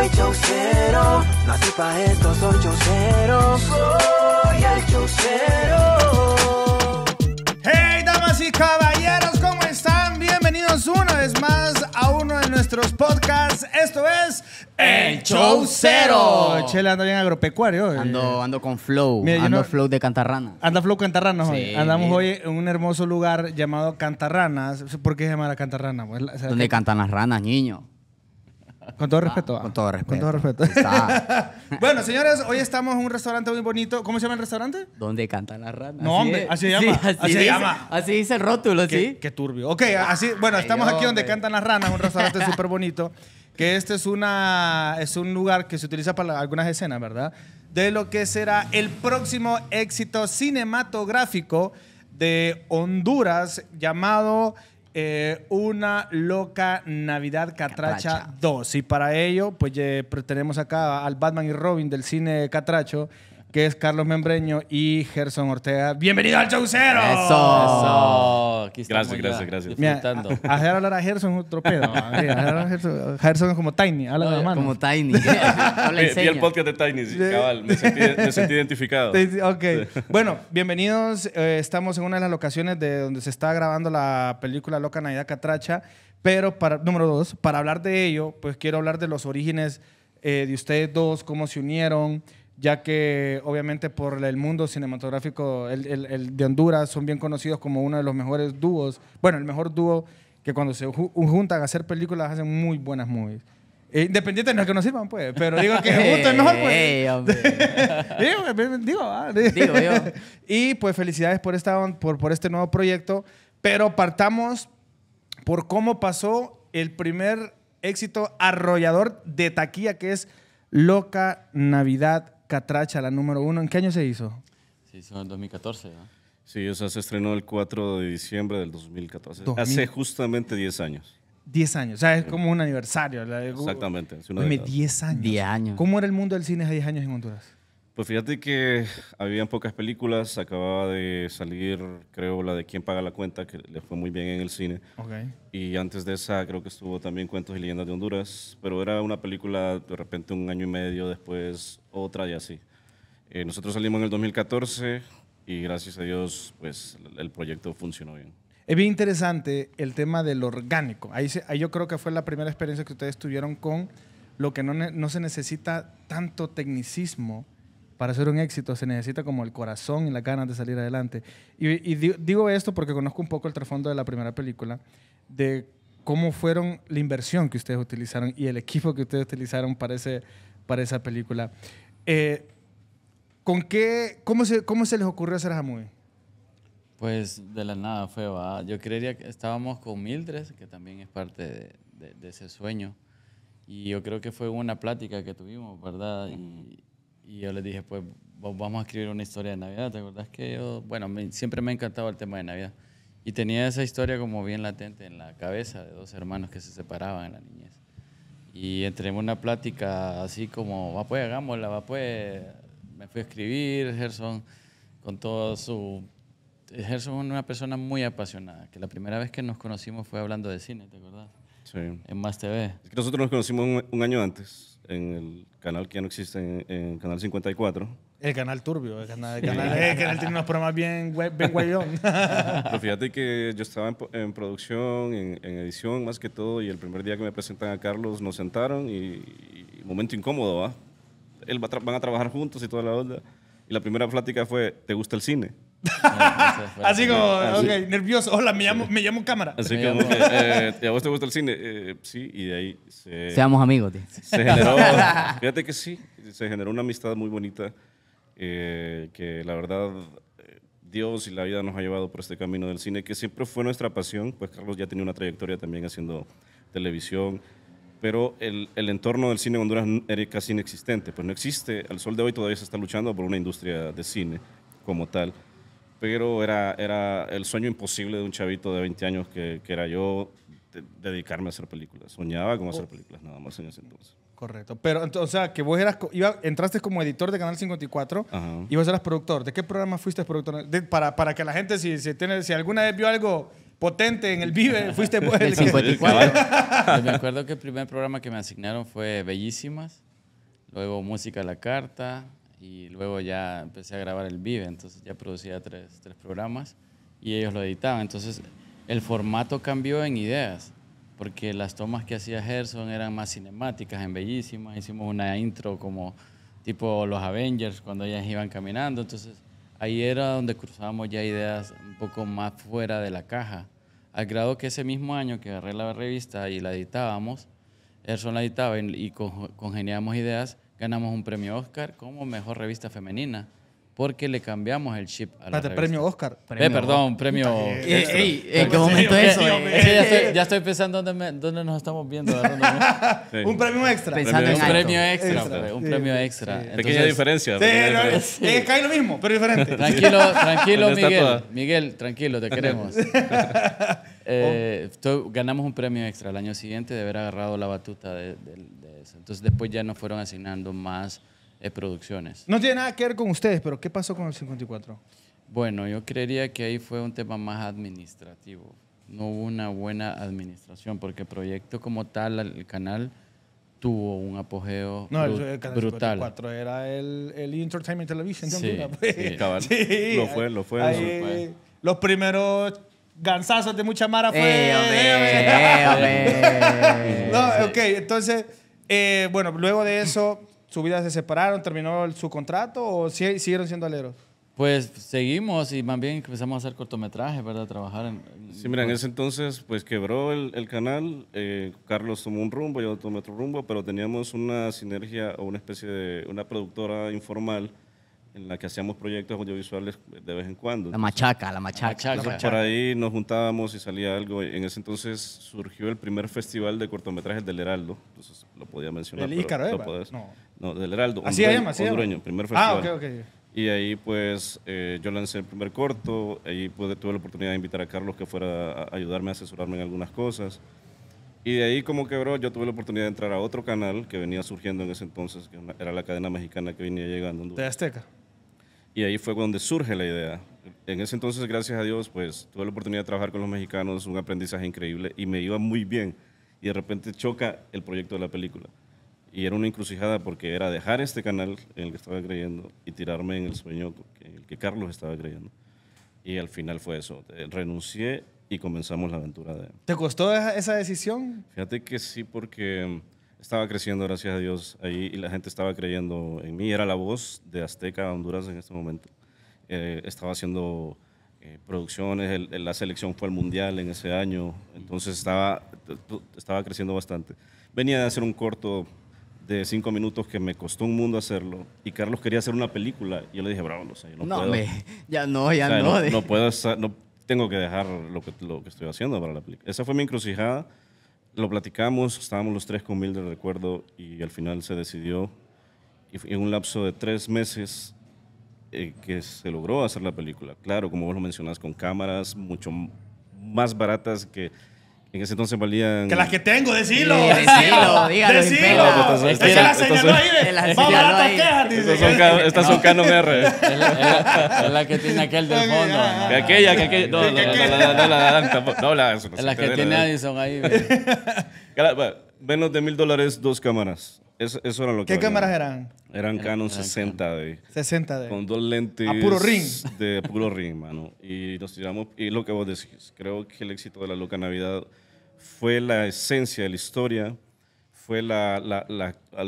soy chaucero, soy el Hey, damas y caballeros, ¿cómo están? Bienvenidos una vez más a uno de nuestros podcasts. Esto es El Show Cero. anda bien agropecuario. Eh. Ando, con flow, ando flow de cantarrana. Anda Flow Cantarranas Andamos hoy en un hermoso lugar llamado Cantarranas. ¿Por qué se llama Cantarrana? Pues, Donde cantan las ranas, niño. Ah, ah. Con todo respeto. con todo respeto. Con todo respeto. bueno, señores, hoy estamos en un restaurante muy bonito. ¿Cómo se llama el restaurante? Donde cantan las ranas. No, hombre, así se llama. así, dice, el rótulo, sí. Qué turbio. Ok, así, bueno, estamos aquí donde cantan las ranas, un restaurante súper bonito. Que este es, una, es un lugar que se utiliza para algunas escenas, ¿verdad? De lo que será el próximo éxito cinematográfico de Honduras llamado eh, una loca Navidad Catracha, 2. Y para ello, pues, pues tenemos acá al Batman y Robin del cine Catracho que es Carlos Membreño y Gerson Ortega. ¡Bienvenido al Chaucero! ¡Eso! Eso. gracias, gracias, gracias. Mira, a, hacer hablar a Gerson es otro pedo. Gerson, es como Tiny, habla de la mano. Como Tiny. Vi el podcast de Tiny, sí, cabal. Me sentí, identificado. ok. Bueno, bienvenidos. Eh, estamos en una de las locaciones de donde se está grabando la película Loca Navidad Catracha. Pero, para, número dos, para hablar de ello, pues quiero hablar de los orígenes eh, de ustedes dos, cómo se unieron, ya que obviamente por el mundo cinematográfico el, de Honduras son bien conocidos como uno de los mejores dúos, bueno, el mejor dúo que cuando se juntan a hacer películas hacen muy buenas movies. Eh, independiente no es que nos sirvan, pues, pero digo que justo es mejor, pues. pues, pues ah, digo, digo, digo. digo Y pues felicidades por, esta, por, por este nuevo proyecto, pero partamos por cómo pasó el primer éxito arrollador de taquilla que es Loca Navidad Catracha, la número uno. ¿En qué año se hizo? Se hizo en 2014, Sí, o sea, se estrenó el 4 de diciembre del 2014. Hace justamente 10 años. 10 años, o sea, es como un aniversario. Exactamente. 10 años. 10 años. ¿Cómo era el mundo del cine hace 10 años en Honduras? Pues fíjate que habían pocas películas, acababa de salir, creo, la de Quién paga la cuenta, que le fue muy bien en el cine. Y antes de esa creo que estuvo también Cuentos y Leyendas de Honduras, pero era una película de repente un año y medio después, otra y así. Eh, nosotros salimos en el 2014 y gracias a Dios, pues el proyecto funcionó bien. Es bien interesante el tema del orgánico. Ahí, ahí yo creo que fue la primera experiencia que ustedes tuvieron con lo que no, no se necesita tanto tecnicismo para ser un éxito se necesita como el corazón y las ganas de salir adelante. Y, digo, esto porque conozco un poco el trasfondo de la primera película, de cómo fueron la inversión que ustedes utilizaron y el equipo que ustedes utilizaron para, para esa película. Eh, ¿Con qué, cómo se, cómo se les ocurrió hacer esa Pues de la nada fue, ¿va? yo creería que estábamos con Mildred, que también es parte de, ese sueño, y yo creo que fue una plática que tuvimos, ¿verdad? Y, y yo les dije, pues vamos a escribir una historia de Navidad. ¿Te acuerdas? que yo, bueno, siempre me ha encantado el tema de Navidad? Y tenía esa historia como bien latente en la cabeza de dos hermanos que se separaban en la niñez. Y entre una plática así como, va pues, hagámosla, va pues, me fui a escribir, Gerson, con todo su... Gerson es una persona muy apasionada, que la primera vez que nos conocimos fue hablando de cine, ¿te acuerdas? Sí. En Más TV. Es que nosotros nos conocimos un, un año antes en el canal que ya no existe, en, en Canal 54. El canal turbio, el canal, tiene unos programas bien, bien guayón. Pero fíjate que yo estaba en, producción, en, edición más que todo, y el primer día que me presentan a Carlos nos sentaron y, momento incómodo, ¿va? Él va van a trabajar juntos y toda la onda. Y la primera plática fue, ¿te gusta el cine? Así como, ok, nervioso. Hola, me llamo, me llamo cámara. Así eh, eh, ¿a vos te gusta el cine? Eh, sí, y de ahí se... Seamos amigos, tío. Se generó, fíjate que sí, se generó una amistad muy bonita que la verdad Dios y la vida nos ha llevado por este camino del cine, que siempre fue nuestra pasión, pues Carlos ya tenía una trayectoria también haciendo televisión, pero el, el, entorno del cine en Honduras era casi inexistente, pues no existe, al sol de hoy todavía se está luchando por una industria de cine como tal pero era, era el sueño imposible de un chavito de 20 años que, era yo dedicarme a hacer películas. Soñaba con hacer oh. películas nada más en entonces. Correcto. Pero, entonces, o sea, que vos eras, entraste como editor de Canal 54 y vos eras productor. ¿De qué programa fuiste productor? para, para que la gente, si, si, tiene, si alguna vez vio algo potente en el Vive, fuiste vos pues, 54. me acuerdo que el primer programa que me asignaron fue Bellísimas, luego Música a la Carta, y luego ya empecé a grabar el Vive, entonces ya producía tres, programas y ellos lo editaban. Entonces el formato cambió en ideas, porque las tomas que hacía Gerson eran más cinemáticas, en bellísimas, hicimos una intro como tipo los Avengers cuando ellas iban caminando, entonces ahí era donde cruzábamos ya ideas un poco más fuera de la caja, al grado que ese mismo año que agarré la revista y la editábamos, Gerson la editaba y congeniábamos ideas, ganamos un premio Oscar como mejor revista femenina porque le cambiamos el chip a la Espérate, premio Oscar. eh, perdón, premio. Ey, ¿En qué momento es eso? ya, estoy, pensando dónde, nos estamos viendo. Un premio extra. Pensando en un premio extra. Un premio extra. Entonces, pequeña diferencia. Sí, cae lo mismo, pero diferente. Tranquilo, tranquilo, Miguel. Miguel, tranquilo, te queremos. Eh, ganamos un premio extra el año siguiente de haber agarrado la batuta de, eso. Entonces después ya nos fueron asignando más eh, producciones. No tiene nada que ver con ustedes, pero ¿qué pasó con el 54? Bueno, yo creería que ahí fue un tema más administrativo. No hubo una buena administración porque el proyecto como tal, el canal tuvo un apogeo no, el canal brutal. 54 era el, Entertainment Television. Pues. Sí, lo fue, lo fue. los primeros ganzazos de mucha mara fue. Eh, eh, no, ok, entonces, eh, bueno, luego de eso, su vida se separaron, terminó su contrato o siguieron siendo aleros? Pues seguimos y más bien empezamos a hacer cortometrajes, ¿verdad? Trabajar en... sí, mira, en pues ese entonces pues quebró el, canal, Carlos tomó un rumbo, yo tomé otro rumbo, pero teníamos una sinergia o una especie de, una productora informal en la que hacíamos proyectos audiovisuales de vez en cuando. La machaca, la machaca. Por ahí nos juntábamos y salía algo. En ese entonces surgió el primer festival de cortometrajes del Heraldo. Entonces lo podía mencionar. ¿El Ícaro No. no. del Heraldo. Así ah, hondureño, hondureño, primer ah, festival. Ah, ok, ok. Y ahí pues eh, yo lancé el primer corto. Ahí pues, tuve la oportunidad de invitar a Carlos que fuera a ayudarme a asesorarme en algunas cosas. Y de ahí como quebró, yo tuve la oportunidad de entrar a otro canal que venía surgiendo en ese entonces, que era la cadena mexicana que venía llegando. ¿De Azteca? Y ahí fue donde surge la idea. En ese entonces, gracias a Dios, pues tuve la oportunidad de trabajar con los mexicanos, un aprendizaje increíble y me iba muy bien. Y de repente choca el proyecto de la película. Y era una encrucijada porque era dejar este canal en el que estaba creyendo y tirarme en el sueño en el que Carlos estaba creyendo. Y al final fue eso. Eh, renuncié y comenzamos la aventura de... ¿Te costó esa decisión? Fíjate que sí, porque estaba creciendo, gracias a Dios, ahí y la gente estaba creyendo en mí. Era la voz de Azteca Honduras en este momento. Eh, estaba haciendo eh, producciones, la selección fue al mundial en ese año, entonces estaba, estaba creciendo bastante. Venía de hacer un corto de cinco minutos que me costó un mundo hacerlo y Carlos quería hacer una película y yo le dije, bravo, no sé, yo no, puedo. No, ya no, ya no, no. puedo, no tengo que dejar lo que, lo que estoy haciendo para la película. Esa fue mi encrucijada lo platicamos, estábamos los tres con Milder, recuerdo, y al final se decidió, y en un lapso de tres meses, eh, que se logró hacer la película. Claro, como vos lo mencionás, con cámaras mucho más baratas que en ese entonces valían. Que las que tengo, decilo. Sí, decilo, dígalo. Decilo. decilo. Es que las señaló ahí. De, las más baratas quejas, dice. Estas son, Canon R. Es la, que tiene aquel del fondo. De aquella, que aquella. No, no, no, no, la Es la que tiene Addison ahí. Menos de mil dólares, dos cámaras. Eso, era lo que. ¿Qué cámaras eran? Eran Canon 60 d 60 d Con dos lentes. A puro ring. De puro ring, mano. Y nos tiramos. Y lo que vos decís. Creo que el éxito de la Loca Navidad fue la esencia de la historia, fue la, la,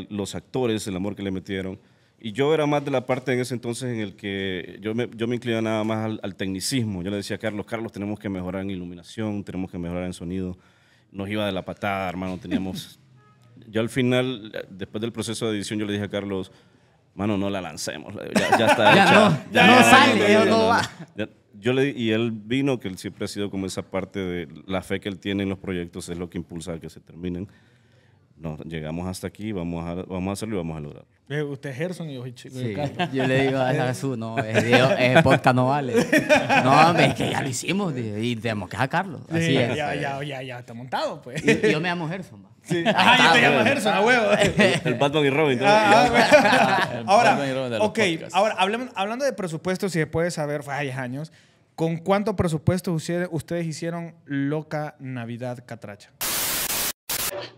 los actores, el amor que le metieron. Y yo era más de la parte en ese entonces en el que yo me, yo me inclinaba nada más al, al, tecnicismo. Yo le decía a Carlos, Carlos, tenemos que mejorar en iluminación, tenemos que mejorar en sonido. Nos iba de la patada, hermano, teníamos yo al final, después del proceso de edición, yo le dije a Carlos, mano, no la lancemos, ya, ya está hecha. ya no, ya sale, ya no, va. yo le, y él vino, que él siempre ha sido como esa parte de la fe que él tiene en los proyectos, es lo que impulsa a que se terminen. No, llegamos hasta aquí, vamos a, vamos a hacerlo y vamos a lograrlo. Eh, usted es Gerson y yo soy Sí, eh, yo le digo a Jesús, no, es eh, podcast no vale. No, es que ya lo hicimos y tenemos que sacarlo. Así sí, es. Ya, ya, ya, ya, está montado, pues. Y, yo me llamo Gerson, Ah, ah yo te llamo Gerson, a huevo. El Batman y Robin. Ah, ahora, ahora hablemos, hablando de presupuestos, si se puede saber, fue años, ¿con cuánto presupuesto ustedes hicieron Loca Navidad Catracha?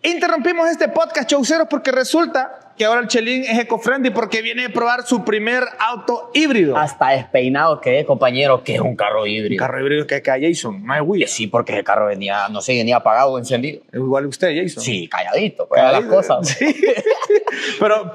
Interrumpimos este podcast, Chauceros, porque resulta que ahora el Chelín es eco-friendly porque viene a probar su primer auto híbrido. Hasta despeinado que es, compañero, que es un carro híbrido. Un carro híbrido que es Jason, no es Will. Sí, porque el carro venía, no sé, venía apagado o encendido. Igual usted, Jason. Sí, calladito, pues, las cosas. Sí.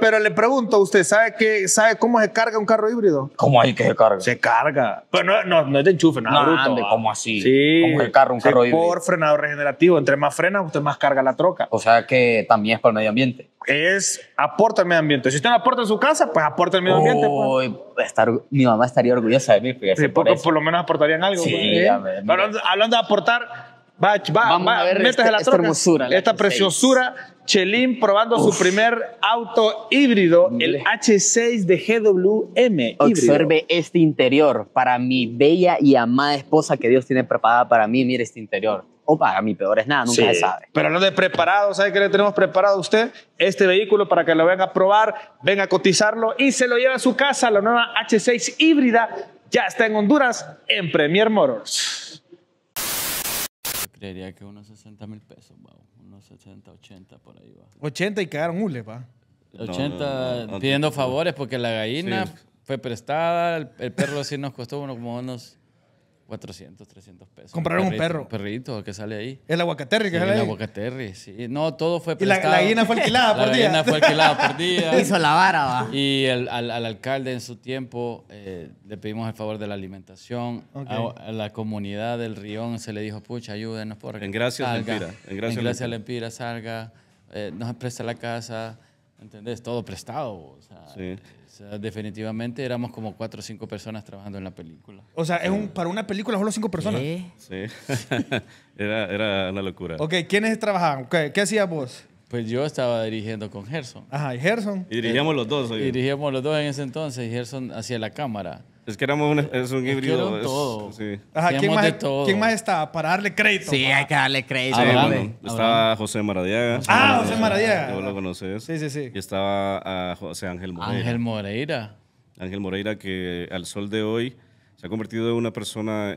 Pero, le pregunto a usted, ¿sabe, qué, ¿sabe cómo se carga un carro híbrido? ¿Cómo hay que se carga? Se carga. Pero no, no, es de enchufe, nada no, bruto. Ande, ¿Cómo así? Sí. ¿Cómo se carga un carro híbrido? Por frenado regenerativo. Entre más frena, usted más carga la troca. O sea que también es para el medio ambiente. Es aporta al medio ambiente. Si usted no aporta en su casa, pues aporta al medio ambiente. Pues. estar, mi mamá estaría orgullosa de mí. Sí, por, por, lo menos aportarían algo. Sí, pues. hablando de aportar, Va, va, a la troca, esta, hermosura. Esta preciosura Chelín probando su primer auto híbrido, el H6 de GWM. Observe este interior para mi bella y amada esposa que Dios tiene preparada para mí. Mire este interior. O para mí, peor es nada, nunca se sabe. Pero lo de preparado, ¿sabe qué le tenemos preparado a usted? Este vehículo para que lo venga a probar, venga a cotizarlo y se lo lleve a su casa. La nueva H6 híbrida ya está en Honduras en Premier Motors. Creería que unos 60 mil pesos, wow unos 80 por ahí va. 80 y quedaron hule, va. 80 pidiendo favores porque la gallina fue prestada, el, perro sí nos costó uno, como unos 400, 300 pesos. Compraron un perro. Un perrito que sale ahí. El aguacaterri que sale el ahí. aguacaterri, sí. No, todo fue prestado. Y la, la gallina fue alquilada por día. La gallina fue alquilada por día. Hizo la vara, va. Y el, al, al, alcalde en su tiempo eh, le pedimos el favor de la alimentación. A, la comunidad del río se le dijo, pucha, ayúdenos por En gracias, Empira. En gracias, Empira, salga. Eh, nos presta la casa. ¿Entendés? Todo prestado. O sea, definitivamente éramos como cuatro o cinco personas trabajando en la película. O sea, es un, para una película solo cinco personas. Sí. era, era, una locura. Ok, ¿quiénes trabajaban? ¿Qué hacías vos? Pues yo estaba dirigiendo con Gerson. Ajá, ¿y Gerson? dirigíamos los dos. Dirigíamos los dos en ese entonces. Y Gerson hacía la cámara. Es que éramos un, es un híbrido. Es, todo. Sí. Ajá, ¿quién, más, ¿quién más estaba? Para darle crédito. Sí, hay que darle crédito. Ah, estaba José Maradiaga. ah, José Maradiaga. No lo conoces. Sí, sí, sí. Y estaba ah, José Ángel Moreira. Ángel Moreira. Ángel Moreira, que al sol de hoy se ha convertido en una persona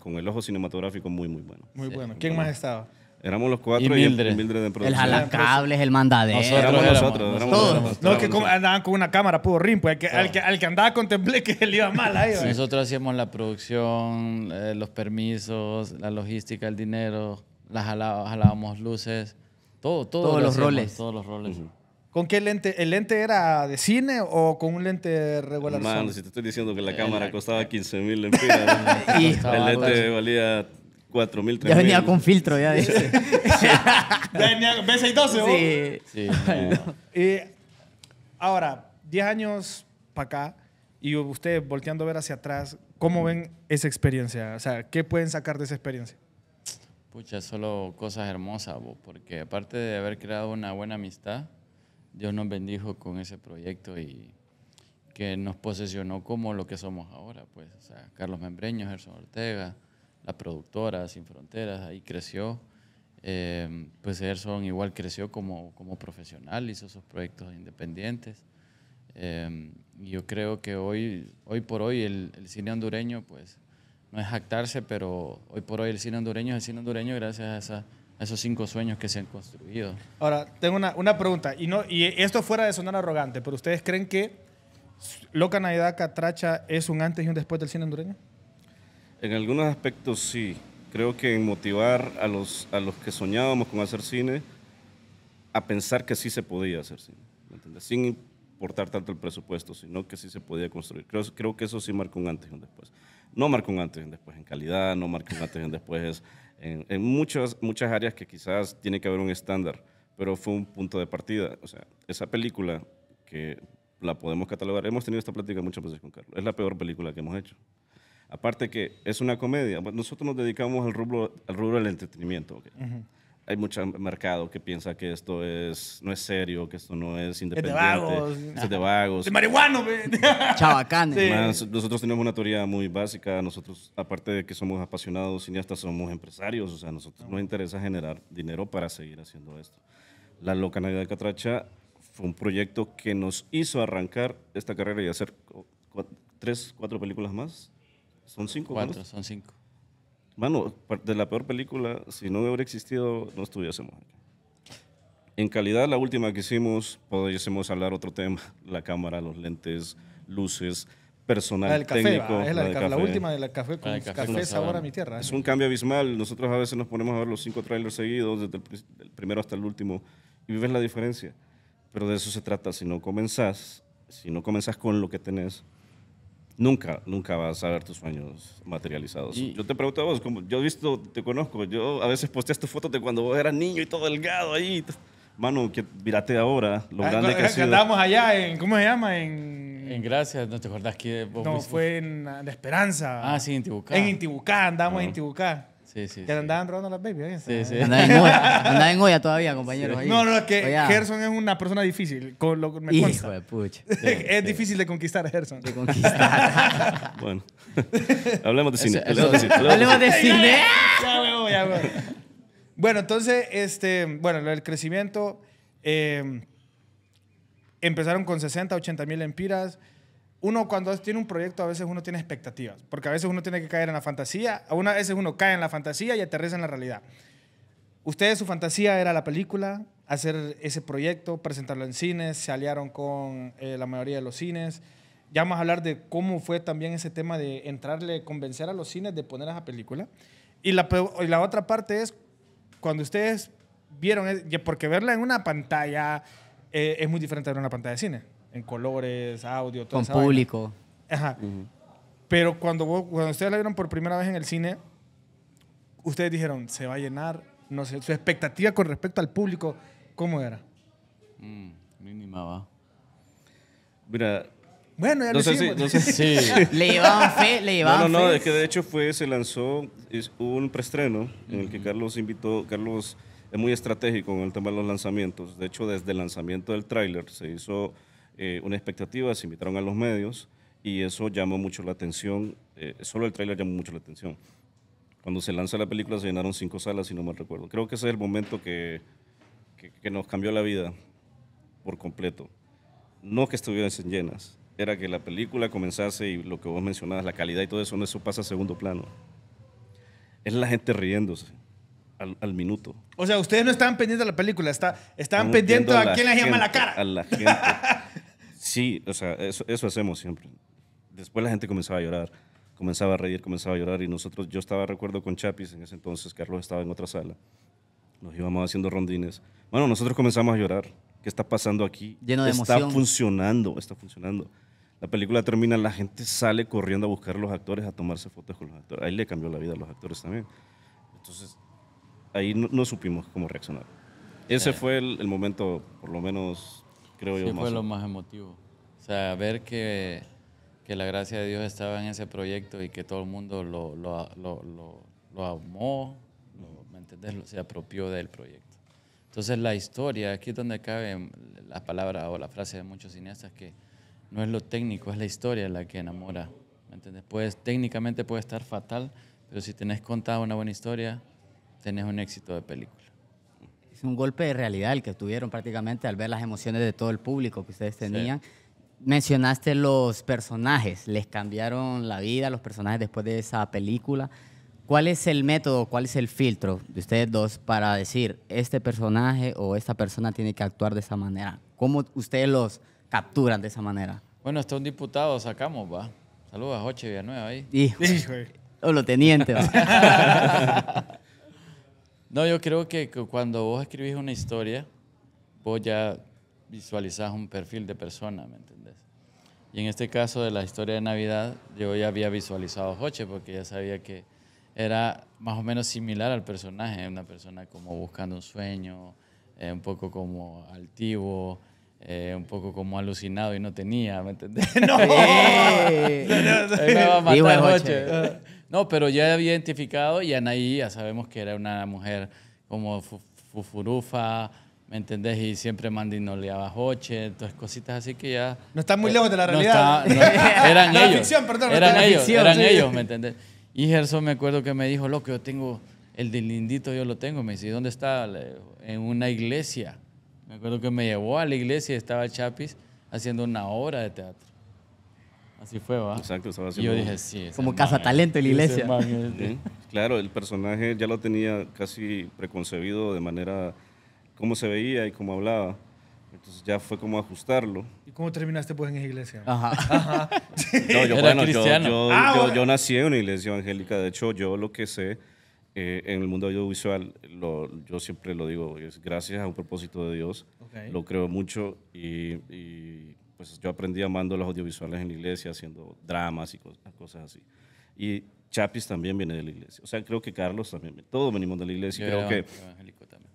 con el ojo cinematográfico muy, muy bueno. Muy bueno. ¿Quién más estaba? Éramos los cuatro y Mildred, producción. El jalacables, el mandadero. éramos nosotros. todos. que andaban con una cámara, pudo rim. Pues, al, que, al, que, que andaba contemplé que le iba mal ahí. nosotros hacíamos la producción, eh, los permisos, la logística, el dinero, las jalábamos luces, todo, todos, los roles. todos los roles. ¿Con qué lente? ¿El lente era de cine o con un lente regular? si te estoy diciendo que la cámara costaba 15 mil lempiras, el lente valía ya venía con filtro, ya. ya venía B612, Sí. ahora, 10 años para acá y ustedes volteando a ver hacia atrás, ¿cómo ven esa experiencia? O sea, ¿qué pueden sacar de esa experiencia? Pucha, solo cosas hermosas, porque aparte de haber creado una buena amistad, Dios nos bendijo con ese proyecto y que nos posesionó como lo que somos ahora, pues, Carlos Membreño, Gerson Ortega, la productora Sin Fronteras, ahí creció. Eh, pues Gerson igual creció como, como profesional, hizo sus proyectos independientes. Eh, yo creo que hoy, hoy por hoy el, cine hondureño, pues no es jactarse, pero hoy por hoy el cine hondureño es el cine hondureño gracias a, esos cinco sueños que se han construido. Ahora, tengo una, pregunta, y, no, y esto fuera de sonar arrogante, pero ¿ustedes creen que Loca Navidad Catracha es un antes y un después del cine hondureño? En algunos aspectos sí. Creo que en motivar a los, a los que soñábamos con hacer cine a pensar que sí se podía hacer cine, Sin importar tanto el presupuesto, sino que sí se podía construir. Creo, creo que eso sí marcó un antes y un después. No marcó un antes y un después en calidad, no marcó un antes y un después en, en muchas, muchas áreas que quizás tiene que haber un estándar, pero fue un punto de partida. O sea, esa película que la podemos catalogar, hemos tenido esta plática muchas veces con Carlos, es la peor película que hemos hecho. Aparte que es una comedia. Nosotros nos dedicamos al rubro, al rubro del entretenimiento. Hay mucho mercado que piensa que esto no es serio, que esto no es independiente. Es de vagos. Es de vagos. De marihuano. nosotros tenemos una teoría muy básica. Nosotros, aparte de que somos apasionados cineastas, somos empresarios. O sea, a nosotros nos interesa generar dinero para seguir haciendo esto. La Loca Navidad de Catracha fue un proyecto que nos hizo arrancar esta carrera y hacer tres, cuatro películas más son cinco. Cuatro, son cinco. Mano, de la peor película, si no hubiera existido, no estuviésemos aquí. En calidad, la última que hicimos, podríamos hablar otro tema: la cámara, los lentes, luces, personal, la técnico. la, del café. última de la café, con café, sabor a mi tierra. Es un cambio abismal. Nosotros a veces nos ponemos a ver los cinco trailers seguidos, desde el primero hasta el último, y ves la diferencia. Pero de eso se trata. Si no comenzás, si no comenzás con lo que tenés, nunca, nunca vas a ver tus sueños materializados. yo te pregunto a vos, como yo he visto, te conozco, yo a veces posteas tus fotos de cuando vos eras niño y todo delgado ahí. Mano, que mirate ahora, lo ah, grande que ha sido. Andamos allá en, ¿cómo se llama? En... Gracias, ¿no te acordás que No, fue en ah, La Esperanza. Ah, sí, en Tibucá. En Intibucá, andamos en Intibucá. Sí, que andaban robando las babies. Sí, sí. Andaban en, olla, todavía, compañeros. No, no, es que Gerson es una persona difícil. Hijo de pucha. es difícil de conquistar a Gerson. De conquistar. bueno. Hablemos de cine. Hablemos de cine. Bueno, entonces, este, bueno, el crecimiento. Eh, empezaron con 60, 80 mil empiras uno cuando tiene un proyecto a veces uno tiene expectativas, porque a veces uno tiene que caer en la fantasía, a veces uno cae en la fantasía y aterriza en la realidad. Ustedes su fantasía era la película, hacer ese proyecto, presentarlo en cines, se aliaron con eh, la mayoría de los cines. Ya vamos a hablar de cómo fue también ese tema de entrarle, convencer a los cines de poner esa película. Y la, otra parte es cuando ustedes vieron, porque verla en una pantalla eh, es muy diferente a en una pantalla de cine en colores, audio, todo Con público. Ajá. Pero cuando, cuando ustedes la vieron por primera vez en el cine, ustedes dijeron, se va a llenar, no sé, su expectativa con respecto al público, ¿cómo era? Mm, mínima va. Mira, bueno, ya lo sé Le llevaban fe, le llevaban No, no, no, es que de hecho fue, se lanzó un preestreno en el que Carlos invitó, Carlos es muy estratégico en el tema de los lanzamientos. De hecho, desde el lanzamiento del tráiler se hizo eh, una expectativa, se invitaron a los medios y eso llamó mucho la atención, eh, solo el trailer llamó mucho la atención. Cuando se lanza la película se llenaron cinco salas, si no mal recuerdo. Creo que ese es el momento que, que, nos cambió la vida por completo. No que estuviesen llenas, era que la película comenzase y lo que vos mencionabas, la calidad y todo eso, eso pasa a segundo plano. Es la gente riéndose. Al, minuto. O sea, ustedes no estaban pendientes de la película, está, estaban pendientes a, quien quién le llama la cara. A la gente. sí, o sea, eso, hacemos siempre. Después la gente comenzaba a llorar, comenzaba a reír, comenzaba a llorar y nosotros, yo estaba, recuerdo, con Chapis en ese entonces, Carlos estaba en otra sala, nos íbamos haciendo rondines. Bueno, nosotros comenzamos a llorar. ¿Qué está pasando aquí? Lleno de está funcionando, está funcionando. La película termina, la gente sale corriendo a buscar a los actores, a tomarse fotos con los actores. Ahí le cambió la vida a los actores también. Entonces, ahí no, supimos cómo reaccionar. Ese eh. fue el, momento, por lo menos, creo yo. Más fue lo más emotivo sea, ver que, que, la gracia de Dios estaba en ese proyecto y que todo el mundo lo, lo, lo, lo amó, ¿me entendés? Se apropió del proyecto. Entonces la historia, aquí es donde cabe la palabra o la frase de muchos cineastas que no es lo técnico, es la historia la que enamora. ¿Me entendés? Pues, técnicamente puede estar fatal, pero si tenés contada una buena historia, tenés un éxito de película. Es un golpe de realidad el que tuvieron prácticamente al ver las emociones de todo el público que ustedes tenían mencionaste los personajes, les cambiaron la vida los personajes después de esa película. ¿Cuál es el método, cuál es el filtro de ustedes dos para decir este personaje o esta persona tiene que actuar de esa manera? ¿Cómo ustedes los capturan de esa manera? Bueno, está un diputado, sacamos, va. Saludos a Joche Villanueva ahí. Hijo, o lo teniente, no, yo creo que cuando vos escribís una historia, vos ya visualizás un perfil de persona, ¿me entiendes? Y en este caso de la historia de Navidad, yo ya había visualizado a Joche porque ya sabía que era más o menos similar al personaje, una persona como buscando un sueño, eh, un poco como altivo, eh, un poco como alucinado y no tenía, ¿me entendés? ¡No! No, pero ya había identificado y Anaí ya sabemos que era una mujer como fufurufa, ¿Me entendés? Y siempre le abajoche entonces cositas así que ya... No está muy eh, lejos de la realidad. No está, eran ellos. Ficción, perdón, eran ellos, eran ellos, ¿me entendés? Y Gerson me acuerdo que me dijo, loco, yo tengo el del lindito, yo lo tengo. Me dice, ¿dónde está? En una iglesia. Me acuerdo que me llevó a la iglesia y estaba Chapis haciendo una obra de teatro. Así fue, ¿va? Exacto, estaba haciendo... Y yo dije, sí. Como cazatalento en la iglesia. Claro, el personaje ya lo tenía casi preconcebido de manera cómo se veía y cómo hablaba. Entonces ya fue como ajustarlo. ¿Y cómo terminaste pues en la iglesia? Ajá. yo, nací en una iglesia evangélica. De hecho, yo lo que sé eh, en el mundo audiovisual, yo siempre lo digo, es gracias a un propósito de Dios. Lo creo mucho y, pues yo aprendí amando los audiovisuales en la iglesia, haciendo dramas y cosas, cosas así. Y Chapis también viene de la iglesia. O sea, creo que Carlos también. Todos venimos de la iglesia. creo que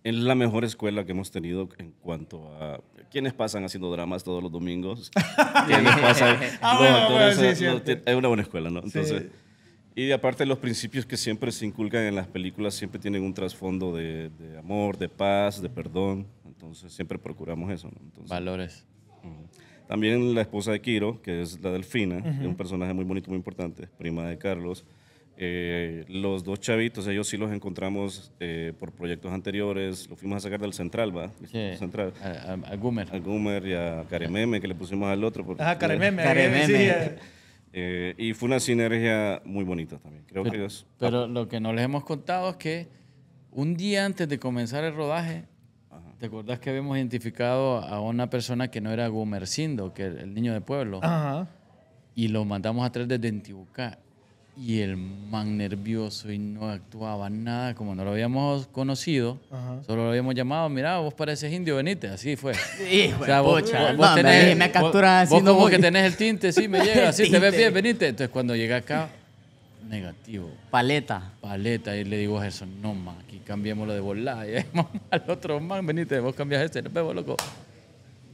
es la mejor escuela que hemos tenido en cuanto a quiénes pasan haciendo dramas todos los domingos. ¿Quiénes pasan? Ah, es una buena escuela, ¿no? Y aparte los principios que siempre se inculcan en las películas siempre tienen un trasfondo de, amor, de paz, de perdón. Entonces siempre procuramos eso. ¿no? Valores. También la esposa de Kiro, que es la Delfina, es un personaje muy bonito, muy importante, prima de Carlos eh, los dos chavitos, ellos sí los encontramos eh, por proyectos anteriores, los fuimos a sacar del Central, ¿va? Sí, Central. A, Gumer. A Gumer y a Carememe, que le pusimos al otro. Ah, Carememe. Eh, y fue una sinergia muy bonita también. Creo pero, que Pero lo que no les hemos contado es que un día antes de comenzar el rodaje, ¿te acuerdas que habíamos identificado a una persona que no era Sindo que era el niño de pueblo? Y lo mandamos a traer desde Entibucá y el man nervioso y no actuaba nada como no lo habíamos conocido. Solo lo habíamos llamado, mira, vos pareces indio, venite. Así fue. Hijo o vos, no, tenés, me, capturas vos, como que tenés el tinte, sí, me llega, así te ves bien, venite. Entonces cuando llega acá, negativo. Paleta. Paleta. Y le digo a Gerson, no, man, aquí cambiémoslo de volada. Y al otro man, venite, vos cambias este, nos vemos, loco.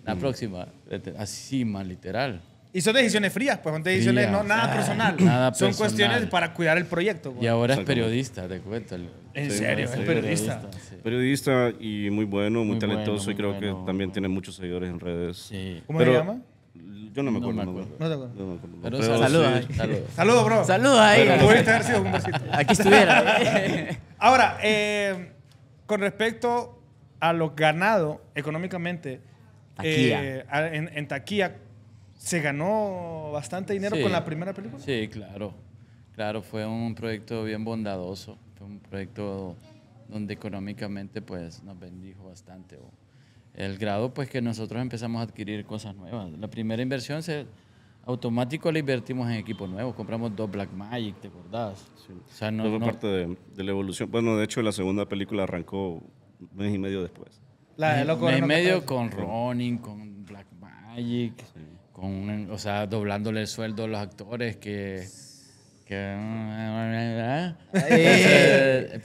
La mm. próxima. Este, así, más literal. Y son decisiones frías, pues son decisiones, no, nada, ah, personal. Son cuestiones para cuidar el proyecto. Pues. Y ahora es periodista, te cuento. En serio, es periodista. Periodista, y muy bueno, muy, talentoso y creo que también tiene muchos seguidores en redes. ¿Cómo se llama? Yo no me acuerdo. No te acuerdo. Pero, saludos. Saludos, bro. Saludos ahí. haber un Aquí estuviera. ahora, eh, con respecto a lo ganado económicamente eh, en, taquía se ganó bastante dinero con la primera película. Sí, claro. Claro, fue un proyecto bien bondadoso. Fue un proyecto donde económicamente pues nos bendijo bastante. El grado pues que nosotros empezamos a adquirir cosas nuevas. La primera inversión se automático la invertimos en equipo nuevo. Compramos dos Black Magic, ¿te acordás? parte de, la evolución. Bueno, de hecho la segunda película arrancó un mes y medio después. La de Loco. Mes y medio con Ronin, con Black Magic o sea, doblándole el sueldo a los actores que... que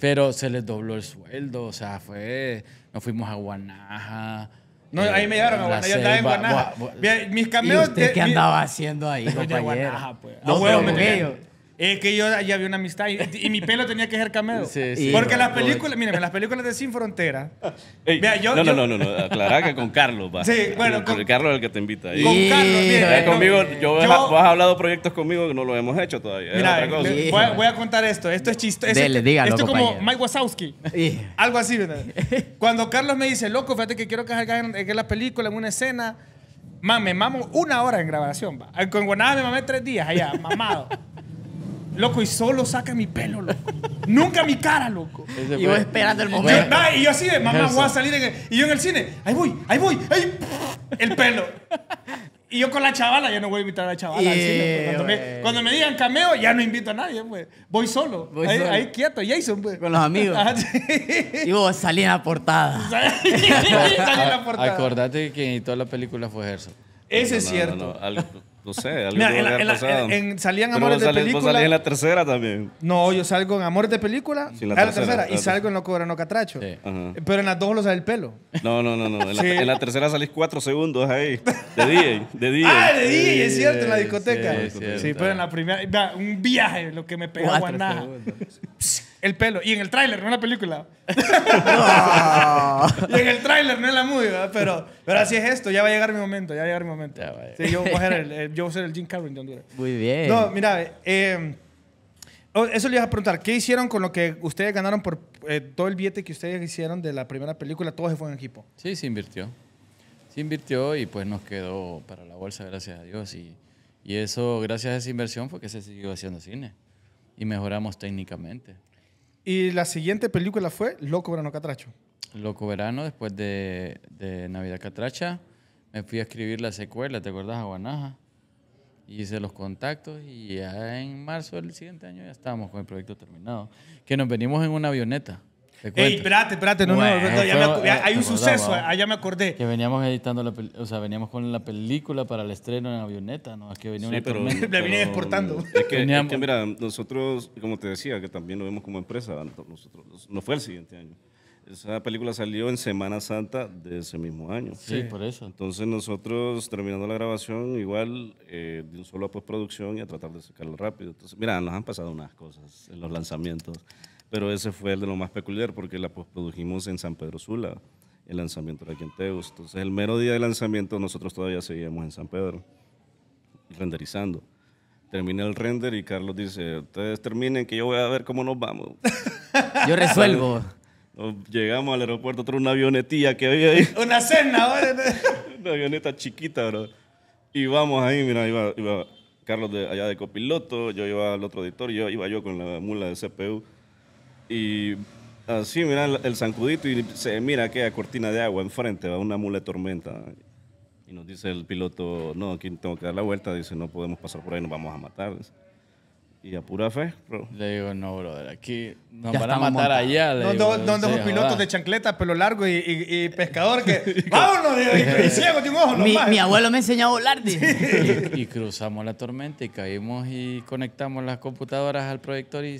pero se les dobló el sueldo, o sea, fue... Nos fuimos a Guanaja. No, ahí me llevaron a eh, Guanaja. Yo estaba en Guanaja. Mis cameos. qué andaba haciendo ahí, compañero? Guanaja, pues. No, huevo me es que yo ya había una amistad y, mi pelo tenía que ser camedo. Porque las películas, miren las películas de Sin Frontera. yo, no, no, no, no, aclará que con Carlos va. Con, Carlos es el que te invita. Ahí. Con Carlos, mira. conmigo, yo, has hablado proyectos conmigo que no lo hemos hecho todavía. Mira, voy, a, contar esto. Esto es chiste Esto es como Mike Wazowski. Algo así, ¿verdad? Cuando Carlos me dice, loco, fíjate que quiero que salga la película, en una escena. mame me mamo una hora en grabación, Con guanada me mamé tres días allá, mamado. Loco, y solo saca mi pelo, loco. Nunca mi cara, loco. Y esperando el momento. y yo así mamá, voy a salir. y yo en el cine, ahí voy, ahí voy, ahí. El pelo. Y yo con la chavala, ya no voy a invitar a la chavala al cine. Pues, cuando, me, digan cameo, ya no invito a nadie, pues. Voy solo. ahí, quieto, Jason, pues. Con los amigos. Y vos salí en la portada. Salí en la portada. Acordate que quien editó la película fue Gerson. Ese es cierto. No sé, algo Mira, en la- en salían amores de película. Vos salís en la tercera también. No, yo salgo en Amores de Película, en ah, la tercera, y salgo en Loco Verano Catracho. Pero en las dos lo sale el pelo. No, no, no, no. En, la, tercera salís cuatro segundos ahí. De DJ. De DJ. Ah, de DJ, es cierto, en la discoteca. Sí, pero en la primera, un viaje, lo que me pegó a Guaná el pelo. Y en el tráiler, no en la película. Ah. y en el tráiler, no en la movie, Pero, pero así es esto. Ya va a llegar mi momento. Ya va a llegar mi momento. sí, yo, voy a ser el, yo voy a el Jim Carrey de Honduras. Muy bien. No, mira, eh, oh, eso le iba a preguntar. ¿Qué hicieron con lo que ustedes ganaron por eh, todo el billete que ustedes hicieron de la primera película? Todo se fue en equipo. Sí, se invirtió. Se invirtió y pues nos quedó para la bolsa, gracias a Dios. Y, y eso, gracias a esa inversión, fue que se siguió haciendo cine. Y mejoramos técnicamente. Y la siguiente película fue Loco Verano Catracho. Loco Verano, después de, Navidad Catracha, me fui a escribir la secuela, ¿te acuerdas? A Guanaja. hice los contactos y ya en marzo del siguiente año ya estábamos con el proyecto terminado. Que nos venimos en una avioneta. Ey, espérate, espérate, no, no, hay un suceso, allá eh, me acordé. Que veníamos editando la o sea, veníamos con la película para el estreno en avioneta, ¿no? Es que venía sí, una pero, La vinieron exportando. Es que, es que, mira, nosotros, como te decía, que también lo vemos como empresa, nosotros, no fue el siguiente año. Esa película salió en Semana Santa de ese mismo año. Sí, por eso. Entonces nosotros, terminando la grabación, igual eh, de un solo a postproducción y a tratar de sacarlo rápido. Entonces, mira, nos han pasado unas cosas en los lanzamientos pero ese fue el de lo más peculiar porque la produjimos en San Pedro Sula, el lanzamiento de aquí en Entonces el mero día de lanzamiento nosotros todavía seguíamos en San Pedro, renderizando. Terminé el render y Carlos dice, ustedes terminen que yo voy a ver cómo nos vamos. Yo resuelvo. Llegamos al aeropuerto, otro una avionetilla que había ahí. Una cena, Una avioneta chiquita, bro. Y vamos ahí, mira, iba, Carlos de allá de copiloto, yo iba al otro editor, yo iba yo con la mula de CPU. Y así, mira el zancudito y se mira aquella cortina de agua enfrente, va una mula de tormenta. Y nos dice el piloto, no, aquí tengo que dar la vuelta, dice, no podemos pasar por ahí, nos vamos a matar. Y a pura fe, Le digo, no, brother, aquí nos van a matar allá. Le no, digo, de chancleta, pelo largo y, pescador que. ¡Vámonos! y, y ciego tiene un ojo, mi, mi abuelo me enseñó a volar, y, cruzamos la tormenta y caímos y conectamos las computadoras al proyector y.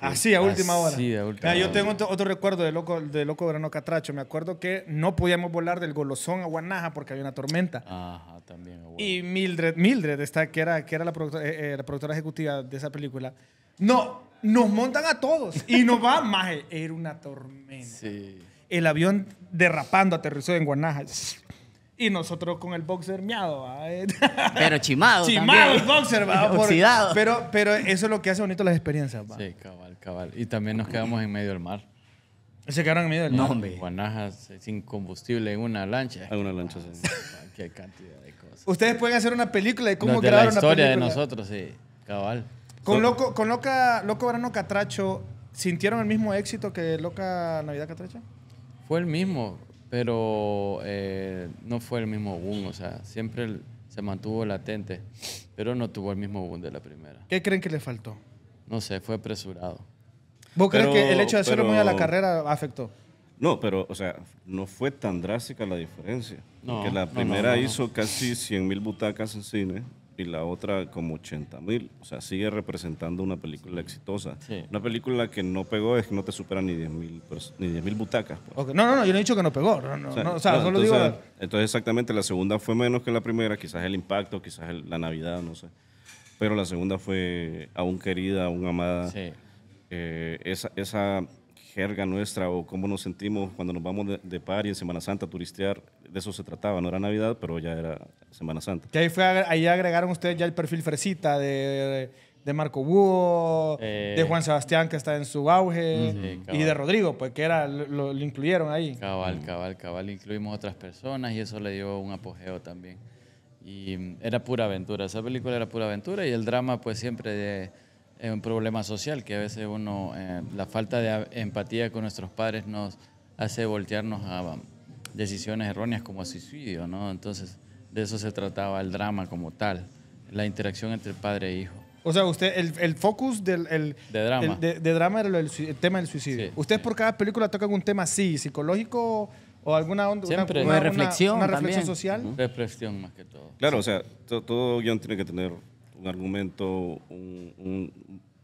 Así, a última hora. Sí, a última hora. Yo tengo otro, recuerdo de loco, de loco Verano Catracho. Me acuerdo que no podíamos volar del Golosón a Guanaja porque había una tormenta. Ajá, también. Y Mildred, Mildred está, que, era, que era eh, eh, la productora, ejecutiva de esa película. No, nos montan a todos y nos va más. Era una tormenta. Sí. El avión derrapando aterrizó en Guanaja. Y nosotros con el boxer miado, Pero chimado. Chimado el boxer, Pero, pero eso es lo que hace bonito las experiencias, Sí, cabrón. Y también nos quedamos en medio del mar. ¿Se quedaron en medio del mar? No, Guanajas eh, sin combustible en una lancha. En una lancha, sí. Ah, qué cantidad de cosas. Ustedes pueden hacer una película de cómo grabaron La historia de nosotros, sí. Cabal. Con, loco, con loca, loco Verano Catracho, ¿sintieron el mismo éxito que Loca Navidad Catracha? Fue el mismo, pero eh, no fue el mismo boom. O sea, siempre se mantuvo latente, pero no tuvo el mismo boom de la primera. ¿Qué creen que le faltó? No sé, fue apresurado. ¿Vos crees que el hecho de hacerlo muy a la carrera afectó? No, pero, o sea, no fue tan drástica la diferencia. No, porque la primera hizo casi 100 mil butacas en cine y la otra como 80 mil. O sea, sigue representando una película exitosa. Una película que no pegó es que no te supera ni 10 mil butacas. Pues. No, no, no, yo no he dicho que no pegó. o sea, entonces, digo... Entonces, exactamente, la segunda fue menos que la primera. Quizás el impacto, quizás la Navidad, no sé. Pero la segunda fue aún querida, aún amada. Sí. Eh, esa, esa, jerga nuestra o cómo nos sentimos cuando nos vamos de, par y en Semana Santa a turistear, de eso se trataba, no era Navidad, pero ya era Semana Santa. Que ahí, fue, ahí agregaron ustedes ya el perfil fresita de, de Marco Búho, de eh. Juan Sebastián que está en su auge y de Rodrigo, pues que era lo, lo, incluyeron ahí. Cabal, cabal, cabal, incluimos otras personas y eso le dio un apogeo también. Y mm, era pura aventura, esa película era pura aventura y el drama pues siempre de es un problema social que a veces uno, eh, la falta de empatía con nuestros padres nos hace voltearnos a um, decisiones erróneas como suicidio, ¿no? Entonces, de eso se trataba el drama como tal, la interacción entre padre e hijo. O sea, usted, el, el focus del el, de drama. de, drama era el, tema del suicidio. Usted Ustedes por cada película tocan un tema así, psicológico o alguna onda, Siempre. Una, reflexión. Una, una reflexión social. Reflexión más que todo. Claro, o sea, todo, todo guión tiene que tener un argumento, un,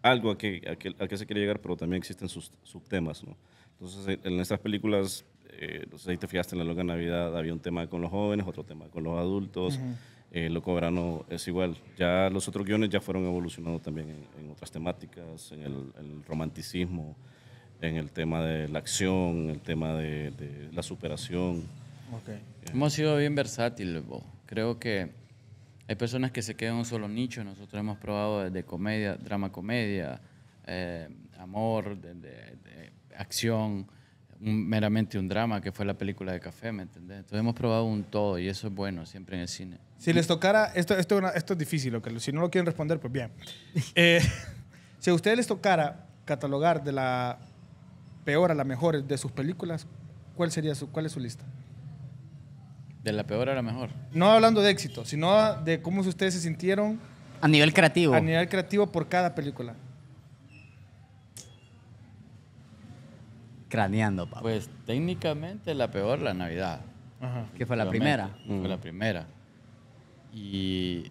algo a que, a que, que, se quiere llegar, pero también existen sus subtemas. ¿no? Entonces, en estas películas, eh, no sé si te fijaste en La Loca Navidad, había un tema con los jóvenes, otro tema con los adultos. lo -huh. eh, Loco es igual. Ya los otros guiones ya fueron evolucionando también en, otras temáticas, en el, romanticismo, en el tema de la acción, en el tema de, la superación. Eh. Hemos sido bien versátiles, Creo que hay personas que se quedan en un solo nicho. Nosotros hemos probado desde comedia, drama, comedia, eh, amor, acción, meramente un drama, que fue la película de café, ¿me entendés? Entonces hemos probado un todo y eso es bueno siempre en el cine. Si les tocara, esto, esto, es difícil, lo que, si no lo quieren responder, pues bien. Eh, si a ustedes les tocara catalogar de la peor a la mejor de sus películas, ¿cuál, sería su, cuál es su lista? De la peor a la mejor. No hablando de éxito, sino de cómo ustedes se sintieron. A nivel creativo. A nivel creativo por cada película. Craneando, papá. Pues técnicamente la peor, la Navidad. Que fue la primera. Fue la mm. primera. Y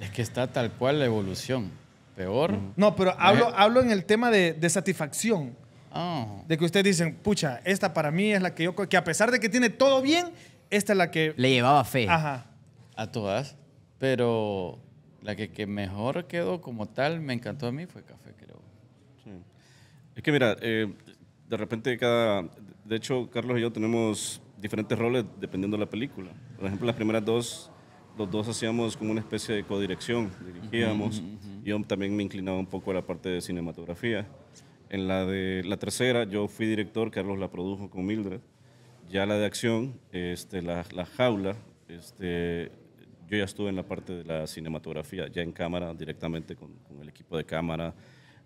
es que está tal cual la evolución. Peor. No, pero hablo, hablo en el tema de, de satisfacción. Oh. De que ustedes dicen, pucha, esta para mí es la que yo... Que a pesar de que tiene todo bien, esta es la que... Le llevaba fe. A todas. Pero la que, mejor quedó como tal, me encantó a mí, fue café, creo. Sí. Es que mira, eh, de repente cada... De hecho, Carlos y yo tenemos diferentes roles dependiendo de la película. Por ejemplo, las primeras dos, los dos hacíamos como una especie de codirección, dirigíamos. y Yo también me inclinaba un poco a la parte de cinematografía. En la de la tercera, yo fui director, Carlos la produjo con Mildred. Ya la de acción, este, la, la jaula, este, yo ya estuve en la parte de la cinematografía, ya en cámara, directamente con, el equipo de cámara,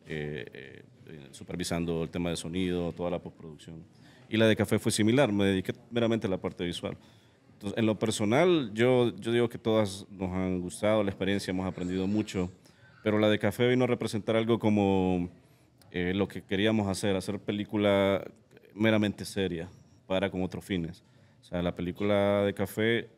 eh, eh, eh, supervisando el tema de sonido, toda la postproducción. Y la de café fue similar, me dediqué meramente a la parte visual. Entonces, en lo personal, yo, yo digo que todas nos han gustado la experiencia, hemos aprendido mucho, pero la de café vino a representar algo como eh, lo que queríamos hacer, hacer película meramente seria para con otros fines. O sea, la película de café eh,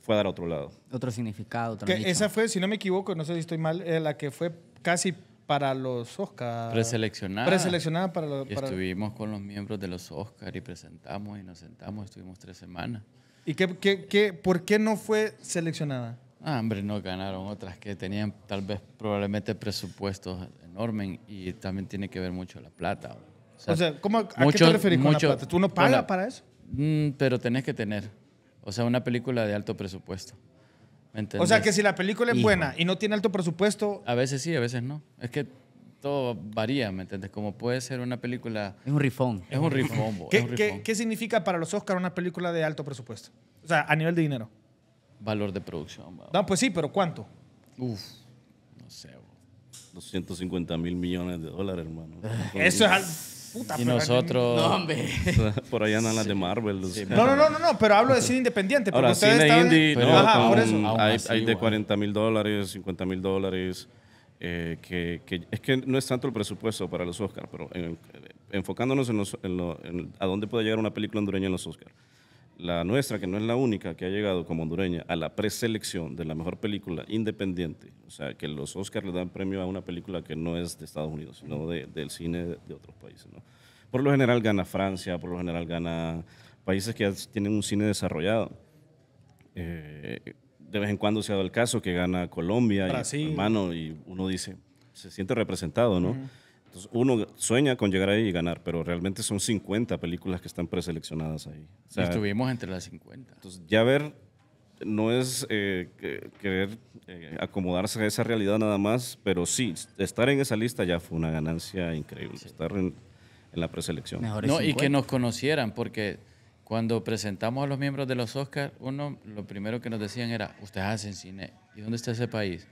fue a dar a otro lado. Otro significado. Otro que esa fue, si no me equivoco, no sé si estoy mal, eh, la que fue casi para los Oscars. Preseleccionada. Preseleccionada para los... Estuvimos con los miembros de los Oscars y presentamos y nos sentamos, estuvimos tres semanas. ¿Y qué, qué, qué, por qué no fue seleccionada? Ah, hombre, no ganaron otras que tenían tal vez probablemente presupuestos enormes y también tiene que ver mucho la plata. O sea, ¿a qué te referís con la plata? ¿Tú no pagas para eso? Mm, pero tenés que tener. O sea, una película de alto presupuesto. O sea, que si la película es buena y no tiene alto presupuesto... A veces sí, a veces no. Es que todo varía, ¿me entiendes? Como puede ser una película... Es un rifón. Es un rifón, ¿Qué, ¿Qué significa para los Oscars una película de alto presupuesto? O sea, a nivel de dinero. Valor de producción. No, pues sí, pero ¿cuánto? Uf, no sé. 250 mil millones de dólares, hermano. Eso es al Puta, Y nosotros... No, Por allá andan las de Marvel. No, no, no, no, pero hablo de cine independiente. Ahora, cine Ajá, hay, de 40 mil dólares, 50 mil dólares, eh, que, es que no es tanto el presupuesto para los Oscars, pero eh, enfocándonos en, los- en lo- en a dónde puede llegar una película hondureña en los Oscars la nuestra, que no es la única que ha llegado como hondureña a la preselección de la mejor película independiente, o sea, que los Oscars le dan premio a una película que no es de Estados Unidos, sino del cine de otros países. ¿no? Por lo general gana Francia, por lo general gana países que tienen un cine desarrollado. Eh, de vez en cuando se ha dado el caso que gana Colombia, Y, hermano, y uno dice, se siente representado, ¿no? uno sueña con llegar ahí y ganar, pero realmente son 50 películas que están preseleccionadas ahí. Estuvimos entre las 50. Entonces, ya ver no es eh, querer eh, acomodarse a esa realidad nada más, pero sí, estar en esa lista ya fue una ganancia increíble, estar en, la preselección. y que nos conocieran, porque cuando presentamos a los miembros de los Oscars, uno, lo primero que nos decían era, ustedes hacen cine, ¿y dónde está ese país?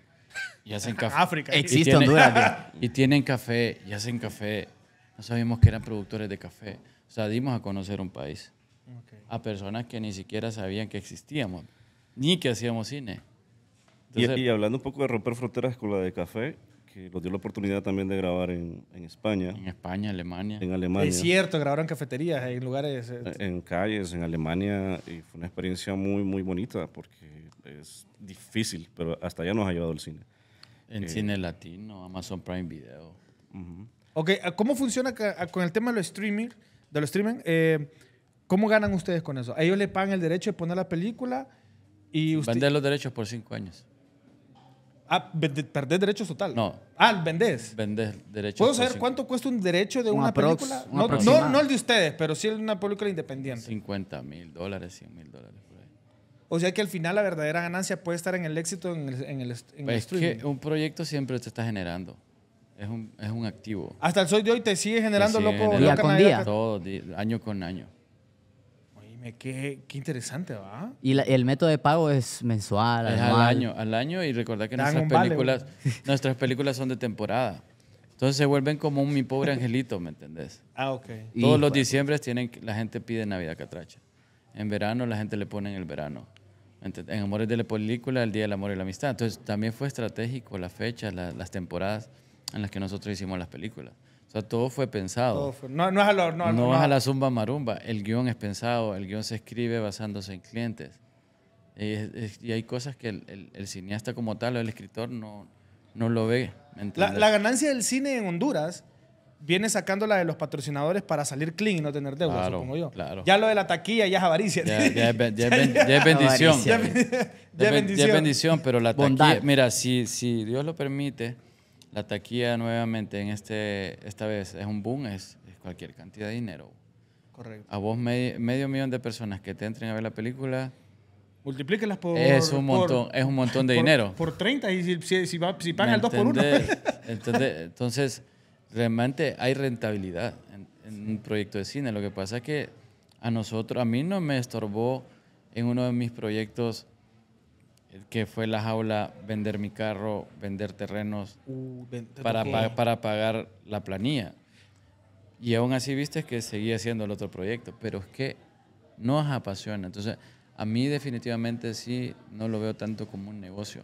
y hacen café. África. Existe y tienen, y tienen café, y hacen café. No sabíamos que eran productores de café. O sea, dimos a conocer un país. A personas que ni siquiera sabían que existíamos, ni que hacíamos cine. y, y hablando un poco de romper fronteras con la de café, que nos dio la oportunidad también de grabar en, España. En España, Alemania. En Alemania. Es cierto, grabaron cafeterías, en lugares. Eh, eh, en calles, en Alemania, y fue una experiencia muy, muy bonita, porque es difícil, pero hasta allá nos ha llevado el cine. En eh, cine latino, Amazon Prime Video. Ok, ¿cómo funciona ah, con el tema de lo streaming? De streaming ¿Cómo ganan ustedes con eso? ¿A ellos le pagan el derecho de poner la película? y Vender los derechos por cinco años. Ah, ¿Perdés derechos total? No. Ah, vendés. Vendés derechos. ¿Puedo saber cuánto cuesta un derecho de una, película? no, el de ustedes, pero sí una película independiente. 50 mil dólares, 100 mil dólares. Por ahí. O sea que al final la verdadera ganancia puede estar en el éxito en el, en pues un proyecto siempre te está generando. Es un, es un activo. Hasta el sol de hoy te sigue generando, loco, Día con pues. día. año con año. Qué, interesante, ¿va? Y el método de pago es mensual, al año, al año y recordad que nuestras películas, nuestras películas son de temporada. Entonces se vuelven como un mi pobre angelito, ¿me entendés? Ah, ok. Todos los pues diciembre tienen, la gente pide Navidad Catracha. En verano la gente le pone en el verano. En Amores de la Película, el Día del Amor y la Amistad. Entonces también fue estratégico la fecha, las temporadas en las que nosotros hicimos las películas todo fue pensado. No, es a la zumba marumba. El guión es pensado, el guión se escribe basándose en clientes. Y, hay cosas que el, cineasta como tal o el escritor no, no lo ve. La, ganancia del cine en Honduras viene la de los patrocinadores para salir clean y no tener deuda, claro, supongo yo. Ya lo de la taquilla ya es avaricia. Ya, es, bendición. Ya, es bendición. pero la taquilla... Mira, si, si Dios lo permite la taquilla nuevamente en este, esta vez es un boom, es, cualquier cantidad de dinero. Correcto. A vos medio millón de personas que te entren a ver la película. Multiplíquelas por... Es un montón, es un montón de dinero. Por 30 y si, si, si, pagan el 2 por 1. entonces, entonces, realmente hay rentabilidad en, un proyecto de cine. Lo que pasa es que a nosotros, a mí no me estorbó en uno de mis proyectos que fue la jaula, vender mi carro, vender terrenos uh, para, para pagar la planilla. Y aún así viste que seguía haciendo el otro proyecto, pero es que nos apasiona. Entonces, a mí definitivamente sí, no lo veo tanto como un negocio.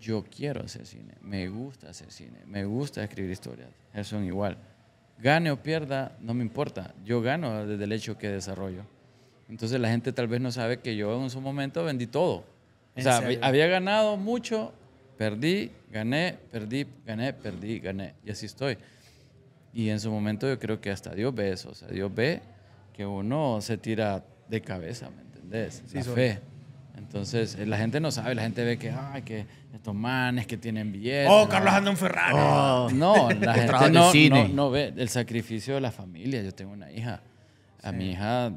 Yo quiero hacer cine, me gusta hacer cine, me gusta escribir historias, eso es igual. Gane o pierda, no me importa, yo gano desde el hecho que desarrollo. Entonces la gente tal vez no sabe que yo en su momento vendí todo o sea, había ganado mucho, perdí, gané, perdí, gané, perdí, gané. Y así estoy. Y en su momento yo creo que hasta Dios ve eso. O sea, Dios ve que uno se tira de cabeza, ¿me entendés? la fe. Entonces, eh, la gente no sabe, la gente ve que, que estos manes que tienen billetes. Oh, Carlos Andón anda oh. Oh. No, la gente no, ve el sacrificio de la familia. Yo tengo una hija. A mi hija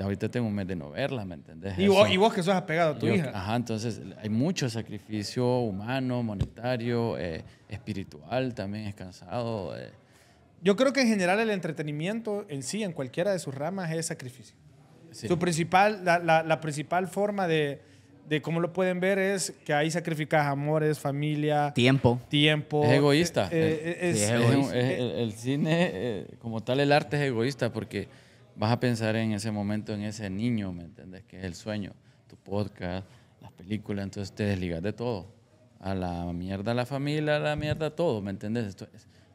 ahorita tengo un mes de no verla, ¿me entendés? Y, vos, y vos, que sos a tu hija. Ajá, entonces hay mucho sacrificio humano, monetario, eh, espiritual, también es cansado. Eh. Yo creo que en general el entretenimiento en sí, en cualquiera de sus ramas, es sacrificio. Su principal, la, principal forma de, de cómo lo pueden ver es que ahí sacrificas amores, familia. Tiempo. Tiempo. Es egoísta. el, cine, eh, como tal, el arte es egoísta porque vas a pensar en ese momento, en ese niño, ¿me entiendes? Que es el sueño, tu podcast, las películas, entonces te desligas de todo. A la mierda la familia, a la mierda todo, ¿me entiendes? Esto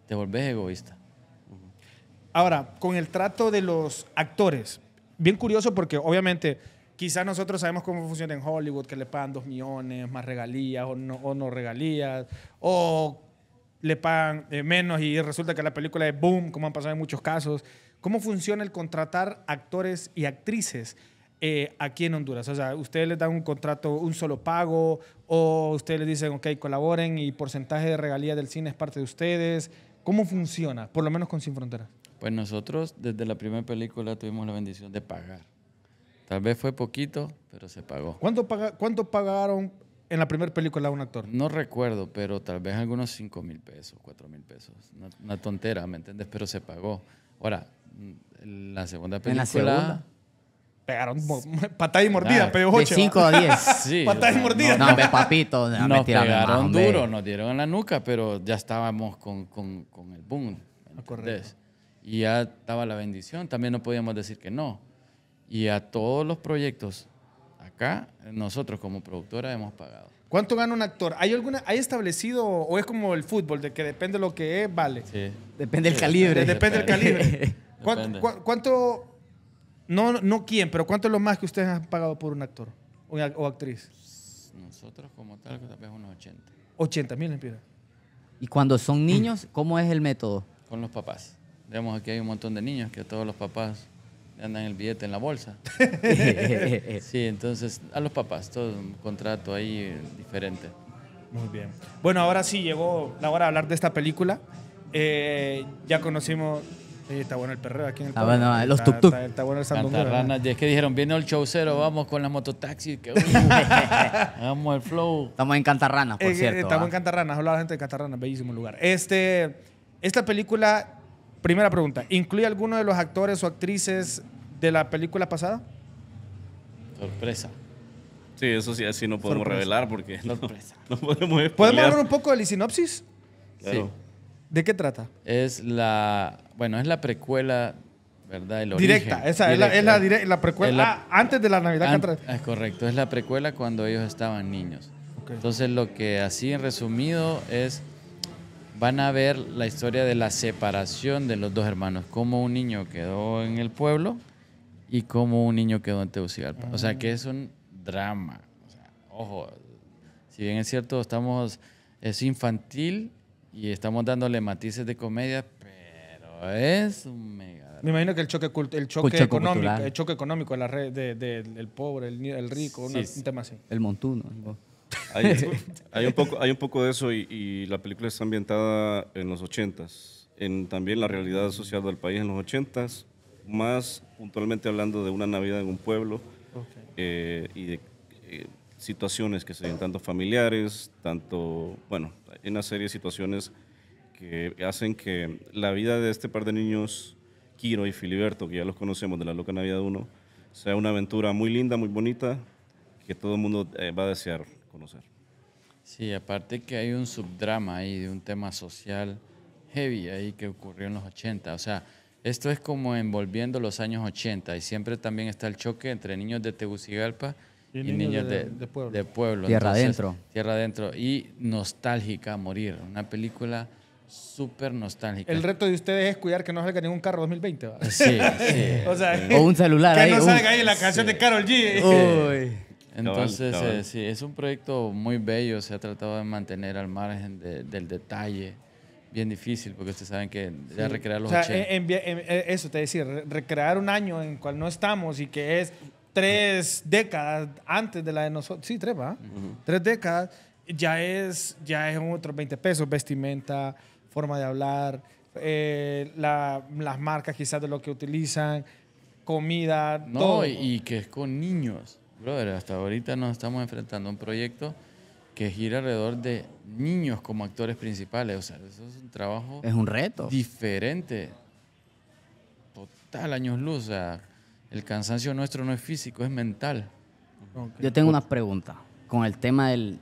te volvés egoísta. Ahora, con el trato de los actores, bien curioso porque obviamente quizás nosotros sabemos cómo funciona en Hollywood, que le pagan dos millones, más regalías o no, regalías, o le pagan eh, menos y resulta que la película es boom, como han pasado en muchos casos. ¿Cómo funciona el contratar actores y actrices eh, aquí en Honduras? O sea, ¿ustedes les dan un contrato, un solo pago? ¿O ustedes les dicen, ok, colaboren y porcentaje de regalías del cine es parte de ustedes? ¿Cómo funciona? Por lo menos con Sin Fronteras. Pues nosotros desde la primera película tuvimos la bendición de pagar. Tal vez fue poquito, pero se pagó. ¿Cuánto, cuánto pagaron en la primera película a un actor? No recuerdo, pero tal vez algunos 5 mil pesos, 4 mil pesos. Una, una, tontera, ¿me entiendes? Pero se pagó. Ahora, la segunda película. En la segunda. Pegaron patada y mordida, pegó De 5 a 10. patada y mordida. No, me papito. No, nos pegaron duro, nos dieron en la nuca, pero ya estábamos con, con, con el boom. Correcto. Y ya estaba la bendición, también no podíamos decir que no. Y a todos los proyectos acá, nosotros como productora hemos pagado. ¿Cuánto gana un actor? ¿Hay alguna hay establecido o es como el fútbol de que depende lo que es, vale? Depende del calibre. Depende del calibre. ¿Cuánto, no, no quién, pero cuánto es lo más que ustedes han pagado por un actor o, actriz? Nosotros como tal, tal vez unos 80. 80 mil pie. Y cuando son niños, ¿cómo es el método? Con los papás. Vemos aquí hay un montón de niños que todos los papás andan el billete en la bolsa. sí, entonces a los papás, todo un contrato ahí diferente. Muy bien. Bueno, ahora sí llegó la hora de hablar de esta película. Eh, ya conocimos Sí, está bueno el perreo aquí en el Ah, bueno, los Está- Está, bueno el Santander. Cantarranas, es que dijeron, viene el show vamos con la mototaxis, vamos el flow. Estamos en Cantarranas, por eh, eh, cierto. estamos ¿ah? en Cantarranas, hablaba la gente de Cantarranas, bellísimo lugar. Este, esta película, primera pregunta, ¿incluye alguno de los actores o actrices de la película pasada? Sorpresa. Sí, eso sí, así no podemos revelar porque no, Sorpresa. no podemos ¿Podemos hablar un poco de la sinopsis? Sí. ¿De qué trata? Es la bueno, es la precuela, ¿verdad? directa, esa es, la, precuela antes de la Navidad Es correcto, es la precuela cuando ellos estaban niños. Entonces, lo que así en resumido es van a ver la historia de la separación de los dos hermanos, cómo un niño quedó en el pueblo y cómo un niño quedó en Tegucigalpa. O sea ah. que es un drama. ojo, si bien es cierto, estamos, es infantil y estamos dándole matices de comedia, es Me imagino que el choque, el choque, económico, el choque económico de la red del pobre, el, rico, un tema así. El montuno. Hay, un poco, hay un poco de eso y, la película está ambientada en los 80 en también la realidad social del país en los 80 más puntualmente hablando de una Navidad en un pueblo eh, y de eh, situaciones que se tanto familiares, tanto, bueno, en una serie de situaciones que hacen que la vida de este par de niños, Kiro y Filiberto, que ya los conocemos de La Loca Navidad 1, sea una aventura muy linda, muy bonita, que todo el mundo eh, va a desear conocer. Sí, aparte que hay un subdrama ahí de un tema social heavy ahí que ocurrió en los 80. O sea, esto es como envolviendo los años 80 y siempre también está el choque entre niños de Tegucigalpa y, niños, de, pueblo. De Tierra adentro. Tierra adentro. Y nostálgica a morir. Una película súper nostálgica. El reto de ustedes es cuidar que no salga ningún carro 2020. Sí, sí. o, sea, un celular. Que no uh, salga ahí la canción de Carol G. Entonces, eh, sí, es un proyecto muy bello. Se ha tratado de mantener al margen del detalle. Bien difícil, porque ustedes saben que ya recrear los o eh, eso te decía, recrear un año en el cual no estamos y que es tres décadas antes de la de nosotros. Sí, tres, ¿va? Tres décadas. Ya es, ya es otros 20 pesos, vestimenta, forma de hablar, eh, las marcas quizás de lo que utilizan, comida, no, Y, que es con niños. Brother, hasta ahorita nos estamos enfrentando a un proyecto que gira alrededor de niños como actores principales. O sea, eso es un trabajo... Es un reto. Diferente. Total, años luz. el cansancio nuestro no es físico, es mental. Yo tengo una pregunta con el tema del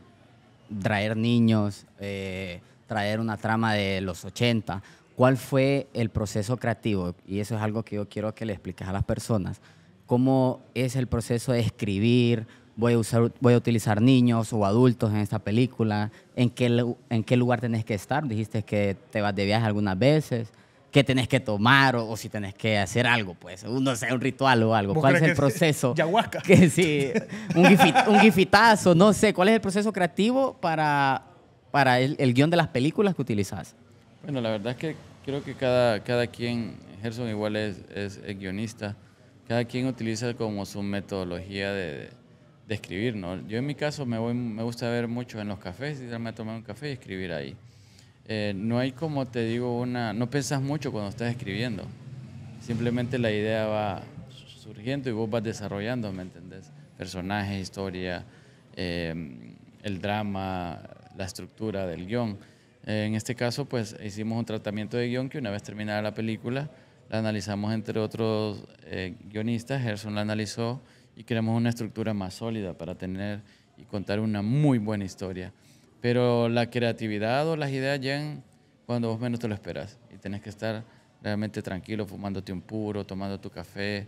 traer niños, eh, traer una trama de los 80. ¿Cuál fue el proceso creativo? Y eso es algo que yo quiero que le expliques a las personas. ¿Cómo es el proceso de escribir? Voy a, usar, voy a utilizar niños o adultos en esta película. ¿En qué, ¿En qué lugar tenés que estar? Dijiste que te vas de viaje algunas veces qué tenés que tomar o, si tenés que hacer algo, pues, No sé, un ritual o algo. ¿Cuál es el proceso? Ayahuasca. Que sí, un, un, gifitazo, no sé. ¿Cuál es el proceso creativo para para el, guión de las películas que utilizas? Bueno, la verdad es que creo que cada, cada quien, Gerson igual es, es, guionista, cada quien utiliza como su metodología de, escribir, ¿no? Yo en mi caso me, voy, me gusta ver mucho en los cafés, irme a tomar un café y escribir ahí. Eh, no hay como te digo una, no pensás mucho cuando estás escribiendo, simplemente la idea va surgiendo y vos vas desarrollando, ¿me entendés? Personajes, historia, eh, el drama, la estructura del guión. Eh, en este caso, pues hicimos un tratamiento de guión que una vez terminada la película, la analizamos entre otros eh, guionistas, Gerson la analizó y creamos una estructura más sólida para tener y contar una muy buena historia. Pero la creatividad o las ideas llegan cuando vos menos te lo esperas y tenés que estar realmente tranquilo, fumándote un puro, tomando tu café,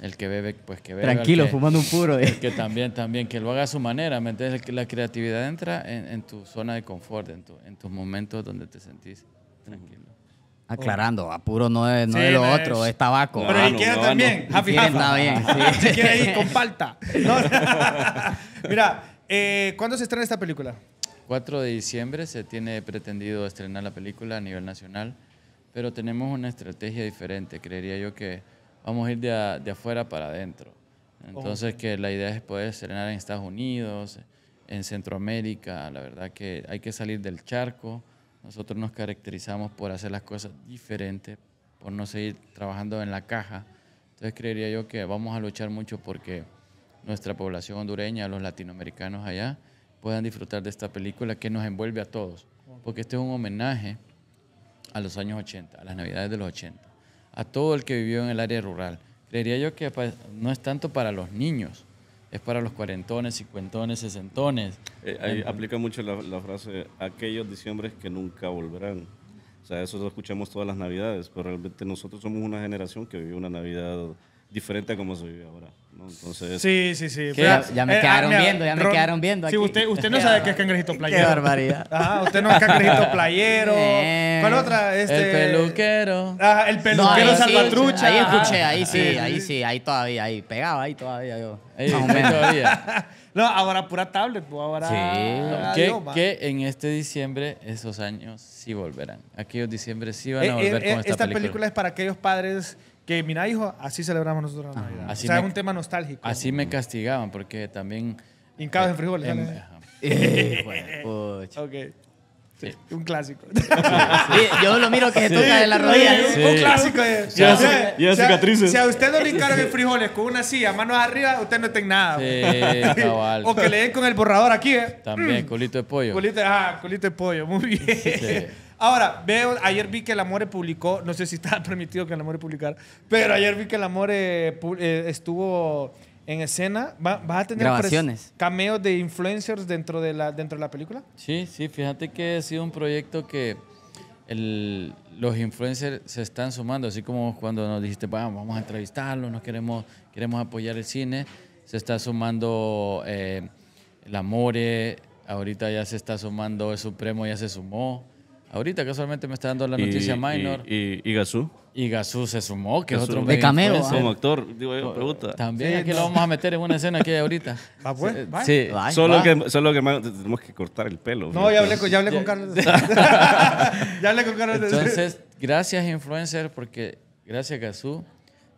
el que bebe, pues que bebe. Tranquilo, fumando un puro. Eh. que también, también, que lo haga a su manera, ¿me la creatividad entra en, tu zona de confort, en, en tus momentos donde te sentís tranquilo. Oh. Aclarando, a puro no es, no es lo otro, es tabaco. Pero si también, happy bien, Si ir con falta Mira, eh, ¿cuándo se estrena esta película? 4 de diciembre se tiene pretendido estrenar la película a nivel nacional, pero tenemos una estrategia diferente. Creería yo que vamos a ir de, afuera para adentro. Entonces que la idea es poder estrenar en Estados Unidos, en Centroamérica, la verdad que hay que salir del charco. Nosotros nos caracterizamos por hacer las cosas diferentes, por no seguir trabajando en la caja. Entonces creería yo que vamos a luchar mucho porque nuestra población hondureña, los latinoamericanos allá, puedan disfrutar de esta película que nos envuelve a todos. Porque este es un homenaje a los años 80, a las navidades de los 80 a todo el que vivió en el área rural. Creería yo que pues, no es tanto para los niños, es para los cuarentones, cincuentones, sesentones. Eh, ahí aplica mucho la, frase, aquellos diciembres que nunca volverán. O sea, eso lo escuchamos todas las navidades, pero realmente nosotros somos una generación que vivió una navidad diferente a como se vive ahora sí, sí, sí. Ya, me eh, ah, quedaron viendo, ya me quedaron viendo. Sí, usted, usted no sabe qué es cangrejito playero. Qué barbaridad. Ah, usted no es cangrejito playero. ¿Cuál otra? Este... El peluquero. ah el peluquero salvatrucha. ahí escuché, ahí sí, ahí, sí, ahí todavía, ahí pegado, ahí todavía yo. no, ahora pura tablet, pues, ahora. Sí. Que, en este diciembre esos años sí volverán. Aquellos diciembre sí van eh, a volver eh, con esta película. Esta película es para aquellos padres que mira, hijo, así celebramos nosotros o sea, es un tema nostálgico. Así me castigaban porque también... Hincados eh, en frijoles. eh, okay. Sí. Un clásico. Yo lo miro que se toca de la rodilla. Un clásico. De, ya, cicatrices. Si a usted no le en frijoles con una silla, manos arriba, usted no está en nada. o que le den con el borrador aquí. ¿eh? También, mm. colito de pollo. Culito, ah, culito de pollo, muy bien. Ahora, veo, ayer vi que el Amore publicó, no sé si estaba permitido que el Amore publicara, pero ayer vi que el Amor eh, estuvo en escena? ¿Vas a tener cameos de influencers dentro de, la, dentro de la película? Sí, sí, fíjate que ha sido un proyecto que los influencers se están sumando, así como cuando nos dijiste, vamos, vamos a entrevistarlos, nos queremos, queremos apoyar el cine, se está sumando eh, el Amore, ahorita ya se está sumando el Supremo, ya se sumó. Ahorita casualmente me está dando la noticia Minor. ¿Y, y, y Gazú? Y Gazú se sumó, que es otro De cameo. ¿eh? Como actor, digo yo, pregunta. También que lo vamos a meter en una escena que hay ahorita. Va pues, Sí. solo, Que, solo que tenemos que cortar el pelo. No, ya hablé, con, ya hablé con Carlos. ya hablé con Carlos. Entonces, gracias influencer, porque, gracias Gazú,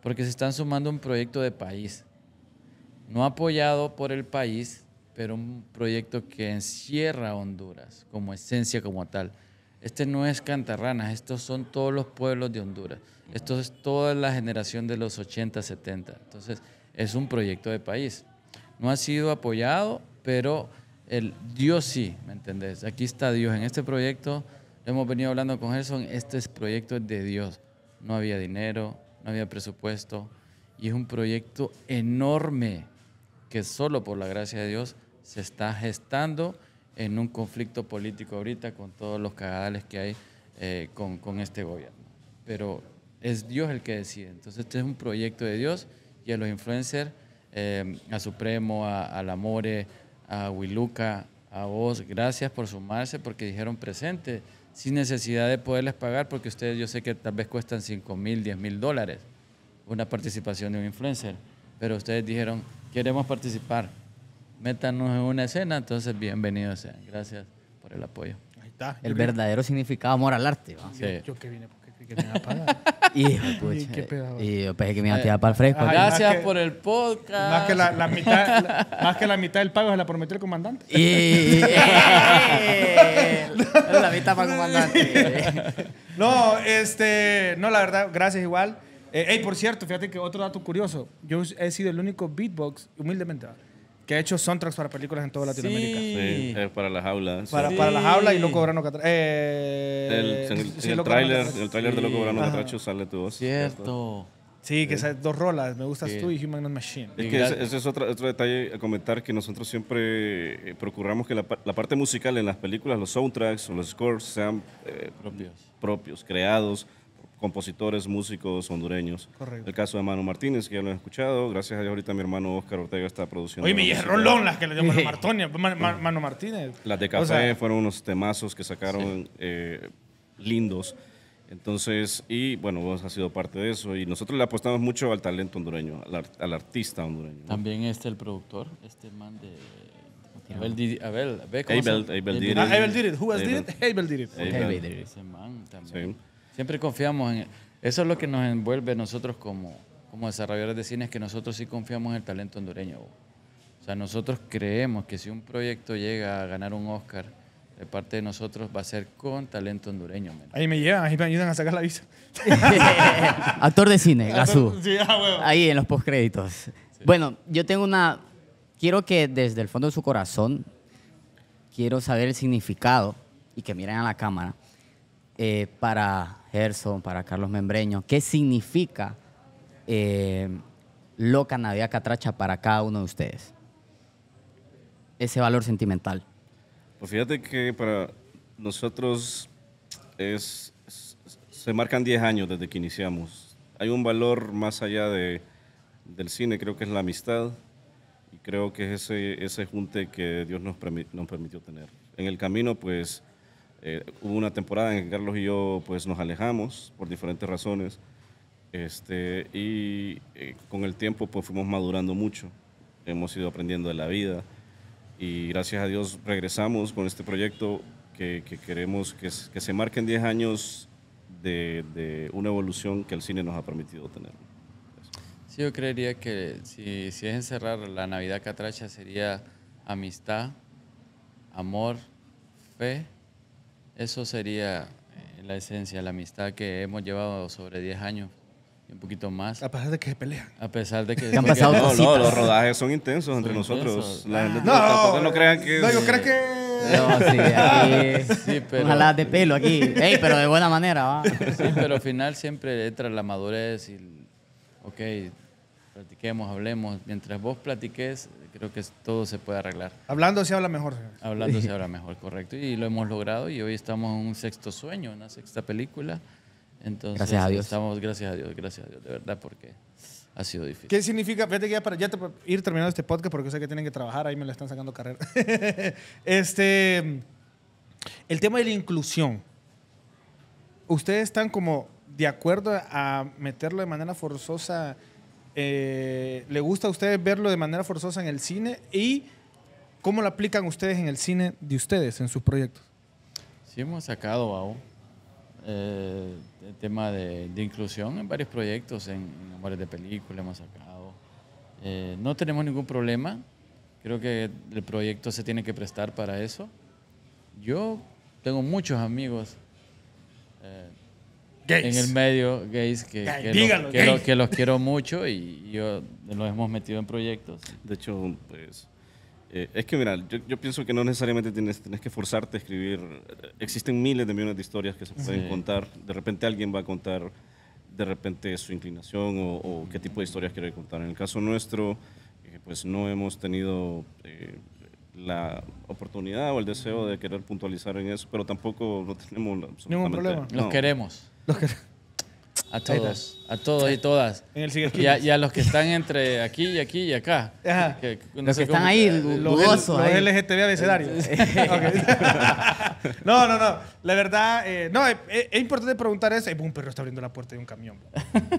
porque se están sumando un proyecto de país. No apoyado por el país, pero un proyecto que encierra a Honduras como esencia, como tal. Este no es Cantarranas, estos son todos los pueblos de Honduras. Esto es toda la generación de los 80, 70. Entonces, es un proyecto de país. No ha sido apoyado, pero el Dios sí, ¿me entendés? Aquí está Dios. En este proyecto, hemos venido hablando con Gerson, este es proyecto es de Dios. No había dinero, no había presupuesto. Y es un proyecto enorme que solo por la gracia de Dios se está gestando en un conflicto político ahorita con todos los cagadales que hay eh, con, este gobierno. Pero es Dios el que decide. Entonces este es un proyecto de Dios y a los influencers, eh, a Supremo, a, Lamore, a Wiluca, a vos, gracias por sumarse porque dijeron presente, sin necesidad de poderles pagar porque ustedes yo sé que tal vez cuestan 5 mil, 10 mil dólares una participación de un influencer, pero ustedes dijeron, queremos participar métanos en una escena, entonces bienvenidos sean. Gracias por el apoyo. Ahí está. El verdadero significado amor al arte. Yo, que vine porque creí que a pagar. Hijo, pucha. Y, yo pensé que me iba a tirar para el fresco. gracias por el podcast. Más que la, mitad, más que la mitad del pago se la prometió el comandante. la mitad para el comandante. no, este, no, la verdad, gracias igual. Eh, hey, por cierto, fíjate que otro dato curioso. Yo he sido el único beatbox, humildemente, que ha hecho soundtracks para películas en toda Latinoamérica. Sí, eh, para las aulas. Para, para las aulas y Loco Brano Catracho. Eh, el, en, el tráiler de Loco Brano Catracho sale tu voz. Cierto. Sí, que esas dos rolas, Me Gustas Tú y Human and Machine. Es que ese, es otro, otro, detalle a comentar, que nosotros siempre eh, procuramos que la, la, parte musical en las películas, los soundtracks o los scores sean eh, propios. propios, creados, compositores, músicos hondureños. Correcto. El caso de Manu Martínez, que ya lo han escuchado. Gracias a Dios, ahorita mi hermano Oscar Ortega está produciendo. Oye, y es las que le dio Manu, Martínez, Martínez. Las de Café fueron unos temazos que sacaron eh, lindos. Entonces, y bueno, vos has sido parte de eso. Y nosotros le apostamos mucho al talento hondureño, al, artista hondureño. También este, el productor, este man de. Abel did, ah, Abel, Abel, Abel, Abel Abel Who has Abel man también. Siempre confiamos en... Eso es lo que nos envuelve nosotros como, como desarrolladores de cine, es que nosotros sí confiamos en el talento hondureño. O sea, nosotros creemos que si un proyecto llega a ganar un Oscar, de parte de nosotros va a ser con talento hondureño. Ahí me llevan, ahí me ayudan a sacar la visa. Actor de cine, Gazú. Ah, ahí en los postcréditos. Bueno, yo tengo una... Quiero que desde el fondo de su corazón, quiero saber el significado y que miren a la cámara eh, para Gerson, para Carlos Membreño, qué significa eh, Loca Navidad Catracha para cada uno de ustedes. Ese valor sentimental. Pues fíjate que para nosotros es, se marcan 10 años desde que iniciamos. Hay un valor más allá de, del cine, creo que es la amistad y creo que es ese, ese junte que Dios nos, nos permitió tener. En el camino, pues, eh, hubo una temporada en que Carlos y yo pues, nos alejamos por diferentes razones este, y eh, con el tiempo pues, fuimos madurando mucho, hemos ido aprendiendo de la vida y gracias a Dios regresamos con este proyecto que, queremos que, que, se marquen 10 años de, una evolución que el cine nos ha permitido tener. Sí, yo creería que si, si es encerrar la Navidad Catracha sería amistad, amor, fe eso sería eh, la esencia, la amistad que hemos llevado sobre 10 años y un poquito más. A pesar de que se pelean. A pesar de que... Han pasado No, los rodajes son intensos entre nosotros. Ah, no, no crean que... No, yo creo que... No, sí, aquí, sí, pero, ojalá de pelo aquí. pero de buena manera, va. Sí, pero al final siempre entra la madurez y, ok, platiquemos, hablemos. Mientras vos platiques, creo que todo se puede arreglar. Hablando se habla mejor. Hablando se habla mejor, correcto. Y lo hemos logrado y hoy estamos en un sexto sueño, una sexta película. Entonces, gracias a Dios. Estamos, gracias a Dios, gracias a Dios, de verdad, porque ha sido difícil. ¿Qué significa? Fíjate que ya para ir terminando este podcast, porque sé que tienen que trabajar, ahí me lo están sacando carrera. este, el tema de la inclusión. Ustedes están como de acuerdo a meterlo de manera forzosa eh, ¿Le gusta a ustedes verlo de manera forzosa en el cine? ¿Y cómo lo aplican ustedes en el cine de ustedes, en sus proyectos? Sí, hemos sacado aún eh, el tema de, inclusión en varios proyectos, en, amores de película hemos sacado. Eh, no tenemos ningún problema. Creo que el proyecto se tiene que prestar para eso. Yo tengo muchos amigos en el medio gays que, que, los, que, Los, quiero mucho y yo los hemos metido en proyectos. De hecho, pues eh, es que mira, yo, pienso que no necesariamente tienes, tienes, que forzarte a escribir. Eh, existen miles de millones de historias que se pueden contar. De repente alguien va a contar de repente su inclinación o, qué tipo de historias quiere contar. En el caso nuestro, eh, pues no hemos tenido la oportunidad o el deseo de querer puntualizar en eso, pero tampoco no tenemos ningún problema. Los queremos. A todos, a todos y todas. y, a, los que están entre aquí y aquí y acá. Que, los que están ahí, Los, los LGTB no, no, no. La verdad, eh, no, eh, eh, es, importante preguntar eso. Un perro está abriendo la puerta de un camión.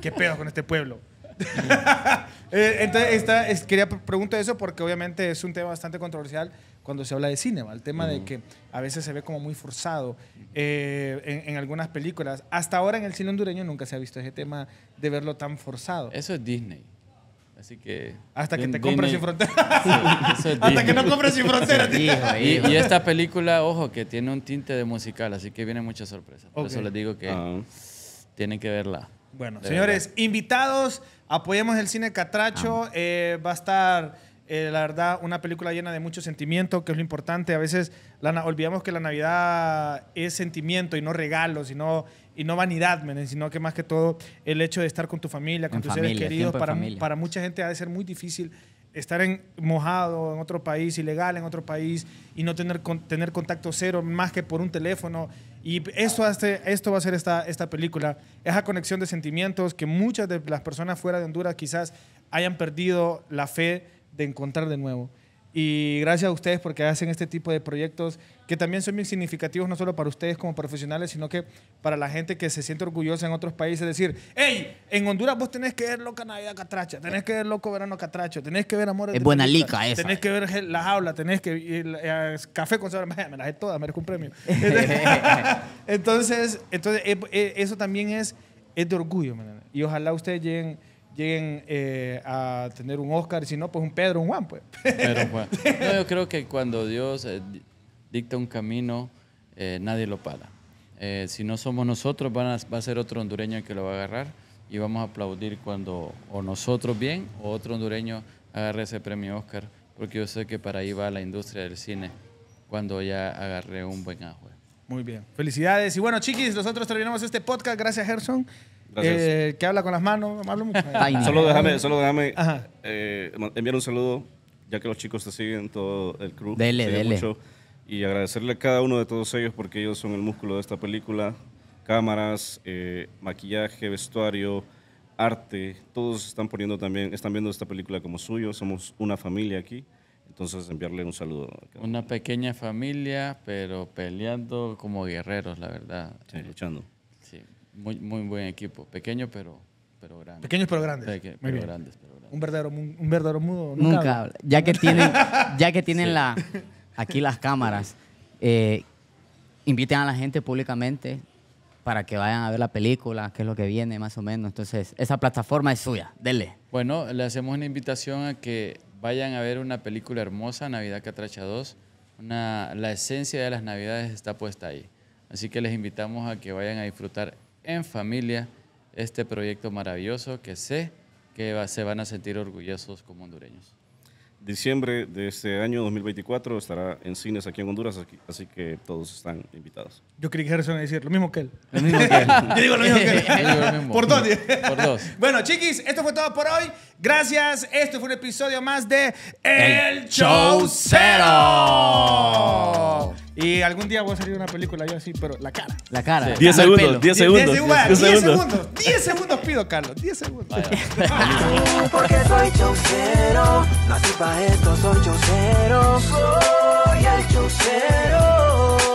¿Qué pedo con este pueblo? Eh, entonces, esta, quería preguntar eso porque obviamente es un tema bastante controversial cuando se habla de cine, el tema de que a veces se ve como muy forzado eh, en, algunas películas. Hasta ahora en el cine hondureño nunca se ha visto ese tema de verlo tan forzado. Eso es Disney. Así que... Hasta que te compres sin fronteras. Hasta que no compres sin fronteras. Y, esta película, ojo, que tiene un tinte de musical, así que viene mucha sorpresa. Por eso les digo que ah. tienen que verla. Bueno, señores, invitados, apoyemos el cine Catracho. Eh, va a estar, eh, la verdad, una película llena de mucho sentimiento, que es lo importante. A veces olvidamos que la Navidad es sentimiento y no regalos y no vanidad, sino que más que todo el hecho de estar con tu familia, con tus seres queridos. Para, mucha gente ha de ser muy difícil estar en, mojado en otro país, ilegal en otro país, y no tener, tener contacto cero más que por un teléfono. Y esto, va a ser esta, esta película, esa conexión de sentimientos que muchas de las personas fuera de Honduras quizás hayan perdido la fe de encontrar de nuevo. Y gracias a ustedes porque hacen este tipo de proyectos que también son muy significativos, no solo para ustedes como profesionales, sino que para la gente que se siente orgullosa en otros países. Decir, hey, en Honduras vos tenés que ver Loca Navidad Catracha, tenés que ver Loco Verano Catracho, tenés que ver amor Es buena lica esa. Tenés que ver Las Aulas, tenés que ver eh, Café con Sabor. Me las he todas, merezco un premio. entonces, entonces, eh, eh, eso también es, es de orgullo, Y ojalá ustedes lleguen lleguen eh, a tener un Oscar, si no, pues un Pedro, un Juan, pues. yo creo que cuando Dios eh, dicta un camino, eh, nadie lo paga. si no somos nosotros, va a ser otro hondureño el que lo va a agarrar y vamos a aplaudir cuando o nosotros bien o otro hondureño agarre ese premio Oscar, porque yo sé que para ahí va la industria del cine cuando ya agarré un buen ajo. Muy bien, felicidades. Y bueno, chiquis, nosotros terminamos este podcast. Gracias, Gerson. Eh, que habla con las manos, solo déjame, solo déjame eh, enviar un saludo, ya que los chicos te siguen, todo el crew. Dele, dele. y agradecerle a cada uno de todos ellos porque ellos son el músculo de esta película. Cámaras, eh, maquillaje, vestuario, arte, todos están poniendo también, están viendo esta película como suyo. Somos una familia aquí. Entonces, enviarle un saludo. Una pequeña familia, pero peleando como guerreros, la verdad. Sí, luchando muy, buen equipo. Pequeño, pero, pero grande. Pequeños pero grandes. grandes, pero Un verdadero, un verdadero mudo nunca, Ya que tienen, ya que tienen la, aquí las cámaras, eh, inviten a la gente públicamente para que vayan a ver la película, qué es lo que viene más o menos. Entonces, esa plataforma es suya, dele. Bueno, le hacemos una invitación a que vayan a ver una película hermosa, Navidad Catracha 2. Una, la esencia de las Navidades está puesta ahí. Así que les invitamos a que vayan a disfrutar en familia este proyecto maravilloso que sé que se van a sentir orgullosos como hondureños. Diciembre de este año 2024 estará en cines aquí en Honduras, así que todos están invitados. Yo quería que Gerson lo mismo que él. Yo digo lo mismo que él. Por dos. bueno, chiquis, esto fue todo por hoy. Gracias. Este fue un episodio más de El, El Show Cero. Y algún día voy a salir una película yo así, pero la cara. La cara. 10 segundos, 10 segundos. 10 segundos, 10 segundos. segundos, 10 segundos pido, Carlos. 10 segundos. Porque soy chocero, nací para esto, soy chocero. Soy el chocero.